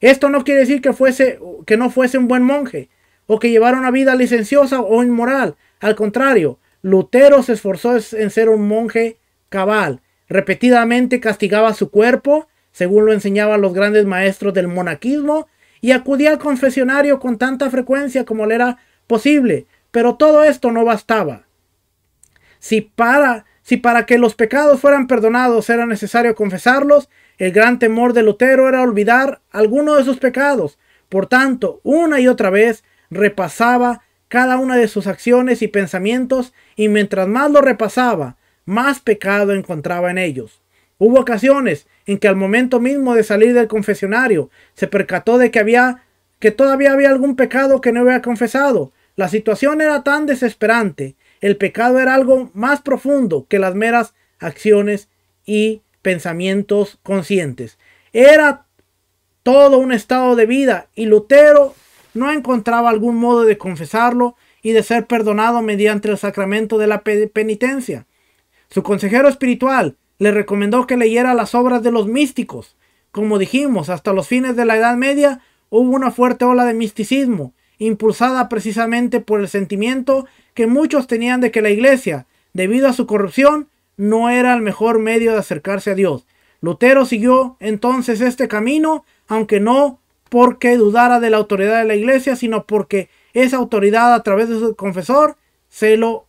Esto no quiere decir que, fuese, que no fuese un buen monje o que llevara una vida licenciosa o inmoral. Al contrario, Lutero se esforzó en ser un monje cabal. Repetidamente castigaba su cuerpo, según lo enseñaban los grandes maestros del monaquismo, y acudía al confesionario con tanta frecuencia como le era posible, pero todo esto no bastaba. Si para, si para que los pecados fueran perdonados era necesario confesarlos, el gran temor de Lutero era olvidar alguno de sus pecados. Por tanto, una y otra vez repasaba cada una de sus acciones y pensamientos, y mientras más lo repasaba, más pecado encontraba en ellos. Hubo ocasiones en que al momento mismo de salir del confesionario se percató de que había que todavía había algún pecado que no había confesado. La situación era tan desesperante, el pecado era algo más profundo que las meras acciones y pensamientos conscientes. Era todo un estado de vida y Lutero no encontraba algún modo de confesarlo y de ser perdonado mediante el sacramento de la penitencia. Su consejero espiritual, le recomendó que leyera las obras de los místicos. Como dijimos, hasta los fines de la Edad Media hubo una fuerte ola de misticismo, impulsada precisamente por el sentimiento que muchos tenían de que la Iglesia, debido a su corrupción, no era el mejor medio de acercarse a Dios. Lutero siguió entonces este camino, aunque no porque dudara de la autoridad de la iglesia, sino porque esa autoridad a través de su confesor se lo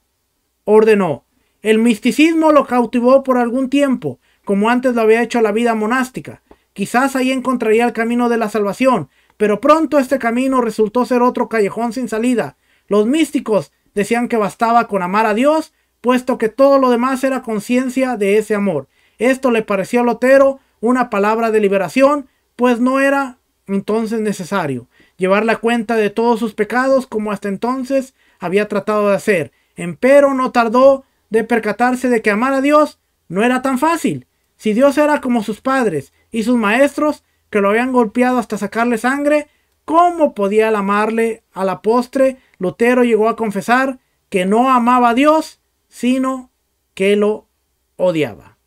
ordenó. El misticismo lo cautivó por algún tiempo, como antes lo había hecho la vida monástica. Quizás ahí encontraría el camino de la salvación, pero pronto este camino resultó ser otro callejón sin salida. Los místicos decían que bastaba con amar a Dios, puesto que todo lo demás era conciencia de ese amor. Esto le pareció a Lotero una palabra de liberación, pues no era entonces necesario llevar la cuenta de todos sus pecados como hasta entonces había tratado de hacer. Empero no tardó de percatarse de que amar a Dios no era tan fácil. Si Dios era como sus padres y sus maestros, que lo habían golpeado hasta sacarle sangre, ¿cómo podía amarle a la postre? Lutero llegó a confesar que no amaba a Dios, sino que lo odiaba.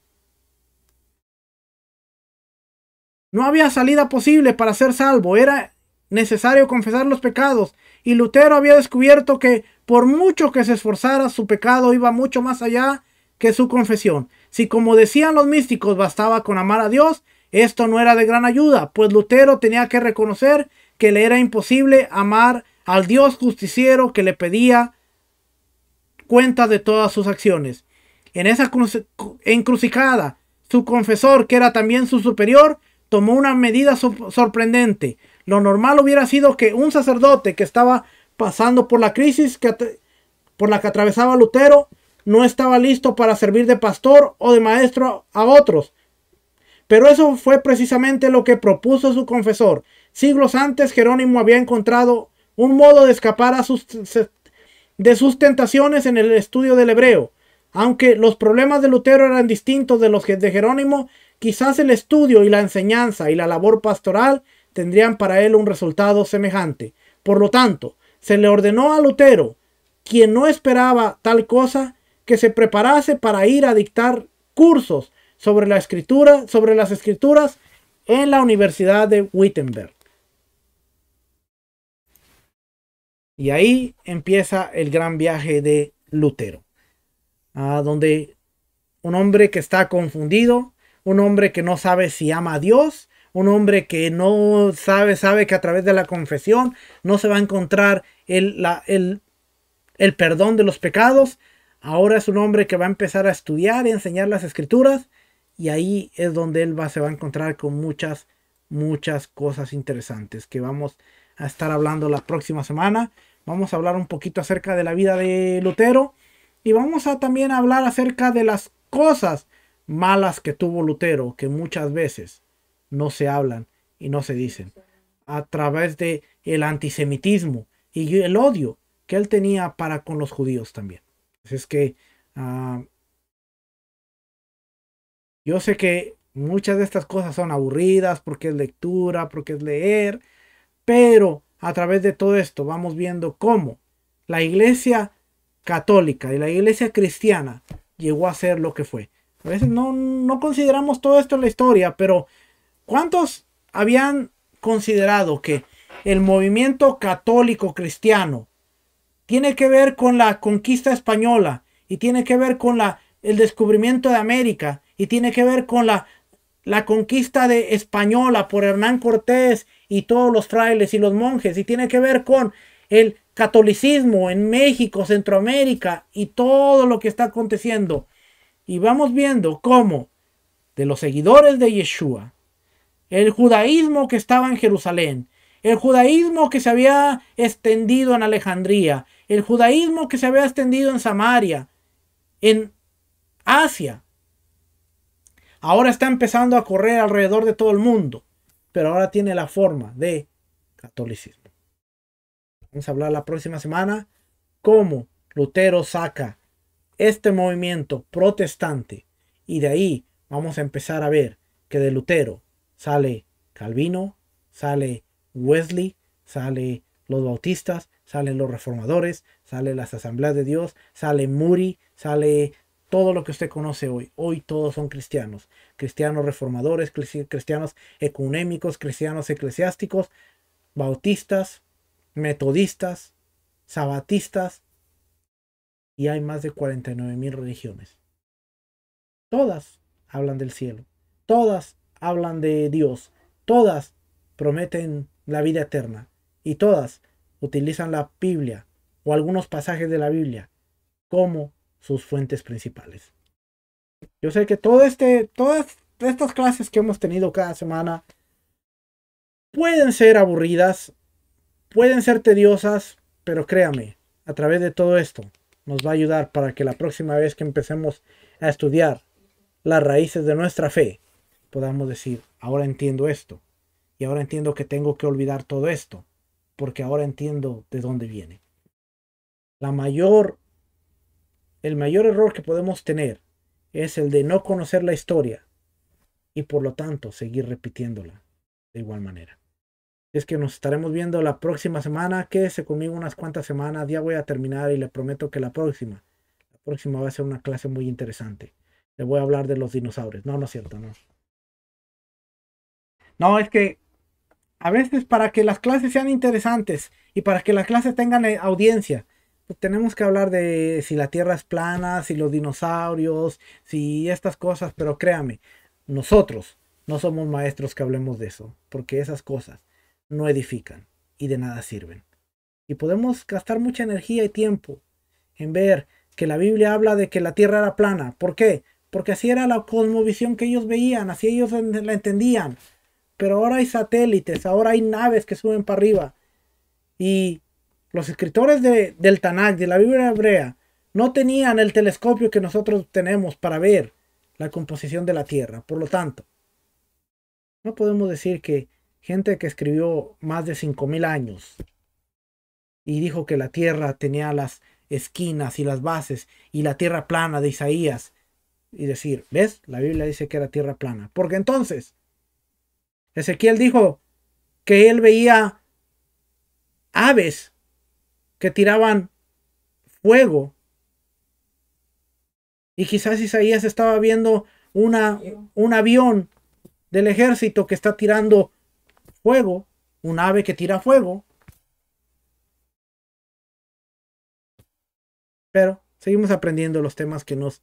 No había salida posible para ser salvo, era necesario confesar los pecados, y Lutero había descubierto que por mucho que se esforzara, su pecado iba mucho más allá que su confesión. Si como decían los místicos bastaba con amar a Dios, esto no era de gran ayuda, pues Lutero tenía que reconocer que le era imposible amar al Dios justiciero que le pedía cuenta de todas sus acciones. En esa encrucijada, su confesor, que era también su superior, tomó una medida sorprendente. Lo normal hubiera sido que un sacerdote que estaba pasando por la crisis que, por la que atravesaba Lutero, no estaba listo para servir de pastor o de maestro a otros. Pero eso fue precisamente lo que propuso su confesor. Siglos antes Jerónimo había encontrado un modo de escapar a sus, de sus tentaciones en el estudio del hebreo. Aunque los problemas de Lutero eran distintos de los de Jerónimo, quizás el estudio y la enseñanza y la labor pastoral tendrían para él un resultado semejante. Por lo tanto, se le ordenó a Lutero, quien no esperaba tal cosa, que se preparase para ir a dictar cursos sobre la escritura, sobre las escrituras en la Universidad de Wittenberg. Y ahí empieza el gran viaje de Lutero, a donde un hombre que está confundido, un hombre que no sabe si ama a Dios un hombre que no sabe, sabe que a través de la confesión no se va a encontrar el, el, el perdón de los pecados. Ahora es un hombre que va a empezar a estudiar y enseñar las escrituras y ahí es donde él va, se va a encontrar con muchas, muchas cosas interesantes que vamos a estar hablando la próxima semana. Vamos a hablar un poquito acerca de la vida de Lutero y vamos a también hablar acerca de las cosas malas que tuvo Lutero, que muchas veces no se hablan y no se dicen. A través de el antisemitismo y el odio que él tenía para con los judíos también. es que ah, yo sé que muchas de estas cosas son aburridas porque es lectura, porque es leer, pero a través de todo esto vamos viendo cómo la iglesia católica y la iglesia cristiana llegó a ser lo que fue. A veces no, no consideramos todo esto en la historia, pero ¿Cuántos habían considerado que el movimiento católico cristiano tiene que ver con la conquista española y tiene que ver con la, el descubrimiento de América y tiene que ver con la, la conquista de española por Hernán Cortés y todos los frailes y los monjes y tiene que ver con el catolicismo en México, Centroamérica y todo lo que está aconteciendo. Y vamos viendo cómo de los seguidores de Yeshua, el judaísmo que estaba en Jerusalén, el judaísmo que se había extendido en Alejandría, el judaísmo que se había extendido en Samaria, en Asia. Ahora está empezando a correr alrededor de todo el mundo, pero ahora tiene la forma de catolicismo. Vamos a hablar la próxima semana cómo Lutero saca este movimiento protestante y de ahí vamos a empezar a ver que de Lutero sale Calvino, sale Wesley, sale los bautistas, salen los reformadores, sale las asambleas de Dios, sale Muri, sale todo lo que usted conoce hoy. Hoy todos son cristianos. Cristianos reformadores, cristianos econémicos, cristianos eclesiásticos, bautistas, metodistas, sabatistas. Y hay más de 49 mil religiones. Todas hablan del cielo. Todas hablan de Dios. Todas prometen la vida eterna y todas utilizan la Biblia o algunos pasajes de la Biblia como sus fuentes principales. Yo sé que todo este, todas estas clases que hemos tenido cada semana pueden ser aburridas, pueden ser tediosas, pero créame, a través de todo esto nos va a ayudar para que la próxima vez que empecemos a estudiar las raíces de nuestra fe, podamos decir, ahora entiendo esto, y ahora entiendo que tengo que olvidar todo esto, porque ahora entiendo de dónde viene. La mayor, el mayor error que podemos tener es el de no conocer la historia y por lo tanto seguir repitiéndola de igual manera. Es que nos estaremos viendo la próxima semana. Quédese conmigo unas cuantas semanas. Ya voy a terminar y le prometo que la próxima, la próxima va a ser una clase muy interesante. Le voy a hablar de los dinosaurios. No, no es cierto, no. No, es que a veces para que las clases sean interesantes y para que las clases tengan eh, audiencia, pues tenemos que hablar de si la Tierra es plana, si los dinosaurios, si estas cosas, pero créame, nosotros no somos maestros que hablemos de eso, porque esas cosas no edifican y de nada sirven. Y podemos gastar mucha energía y tiempo en ver que la Biblia habla de que la Tierra era plana. ¿Por qué? Porque así era la cosmovisión que ellos veían, así ellos la entendían. Pero ahora hay satélites, ahora hay naves que suben para arriba. Y los escritores del Tanakh, de la Biblia hebrea, no tenían el telescopio que nosotros tenemos para ver la composición de la Tierra. Por lo tanto, no podemos decir que gente que escribió más de 5.000 años y dijo que la Tierra tenía las esquinas y las bases y la Tierra plana de Isaías y decir, ¿ves? La Biblia dice que era Tierra plana. Porque entonces, Ezequiel dijo que él veía aves que tiraban fuego. Y quizás Isaías estaba viendo una, un avión del ejército que está tirando fuego, un ave que tira fuego. Pero seguimos aprendiendo los temas que nos,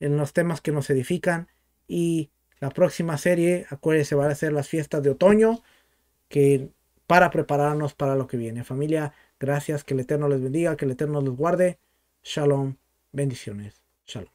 en los temas que nos edifican y la próxima serie, acuérdense, van a ser las fiestas de otoño que para prepararnos para lo que viene. Familia, gracias, que el Eterno les bendiga, que el Eterno los guarde. Shalom, bendiciones. Shalom.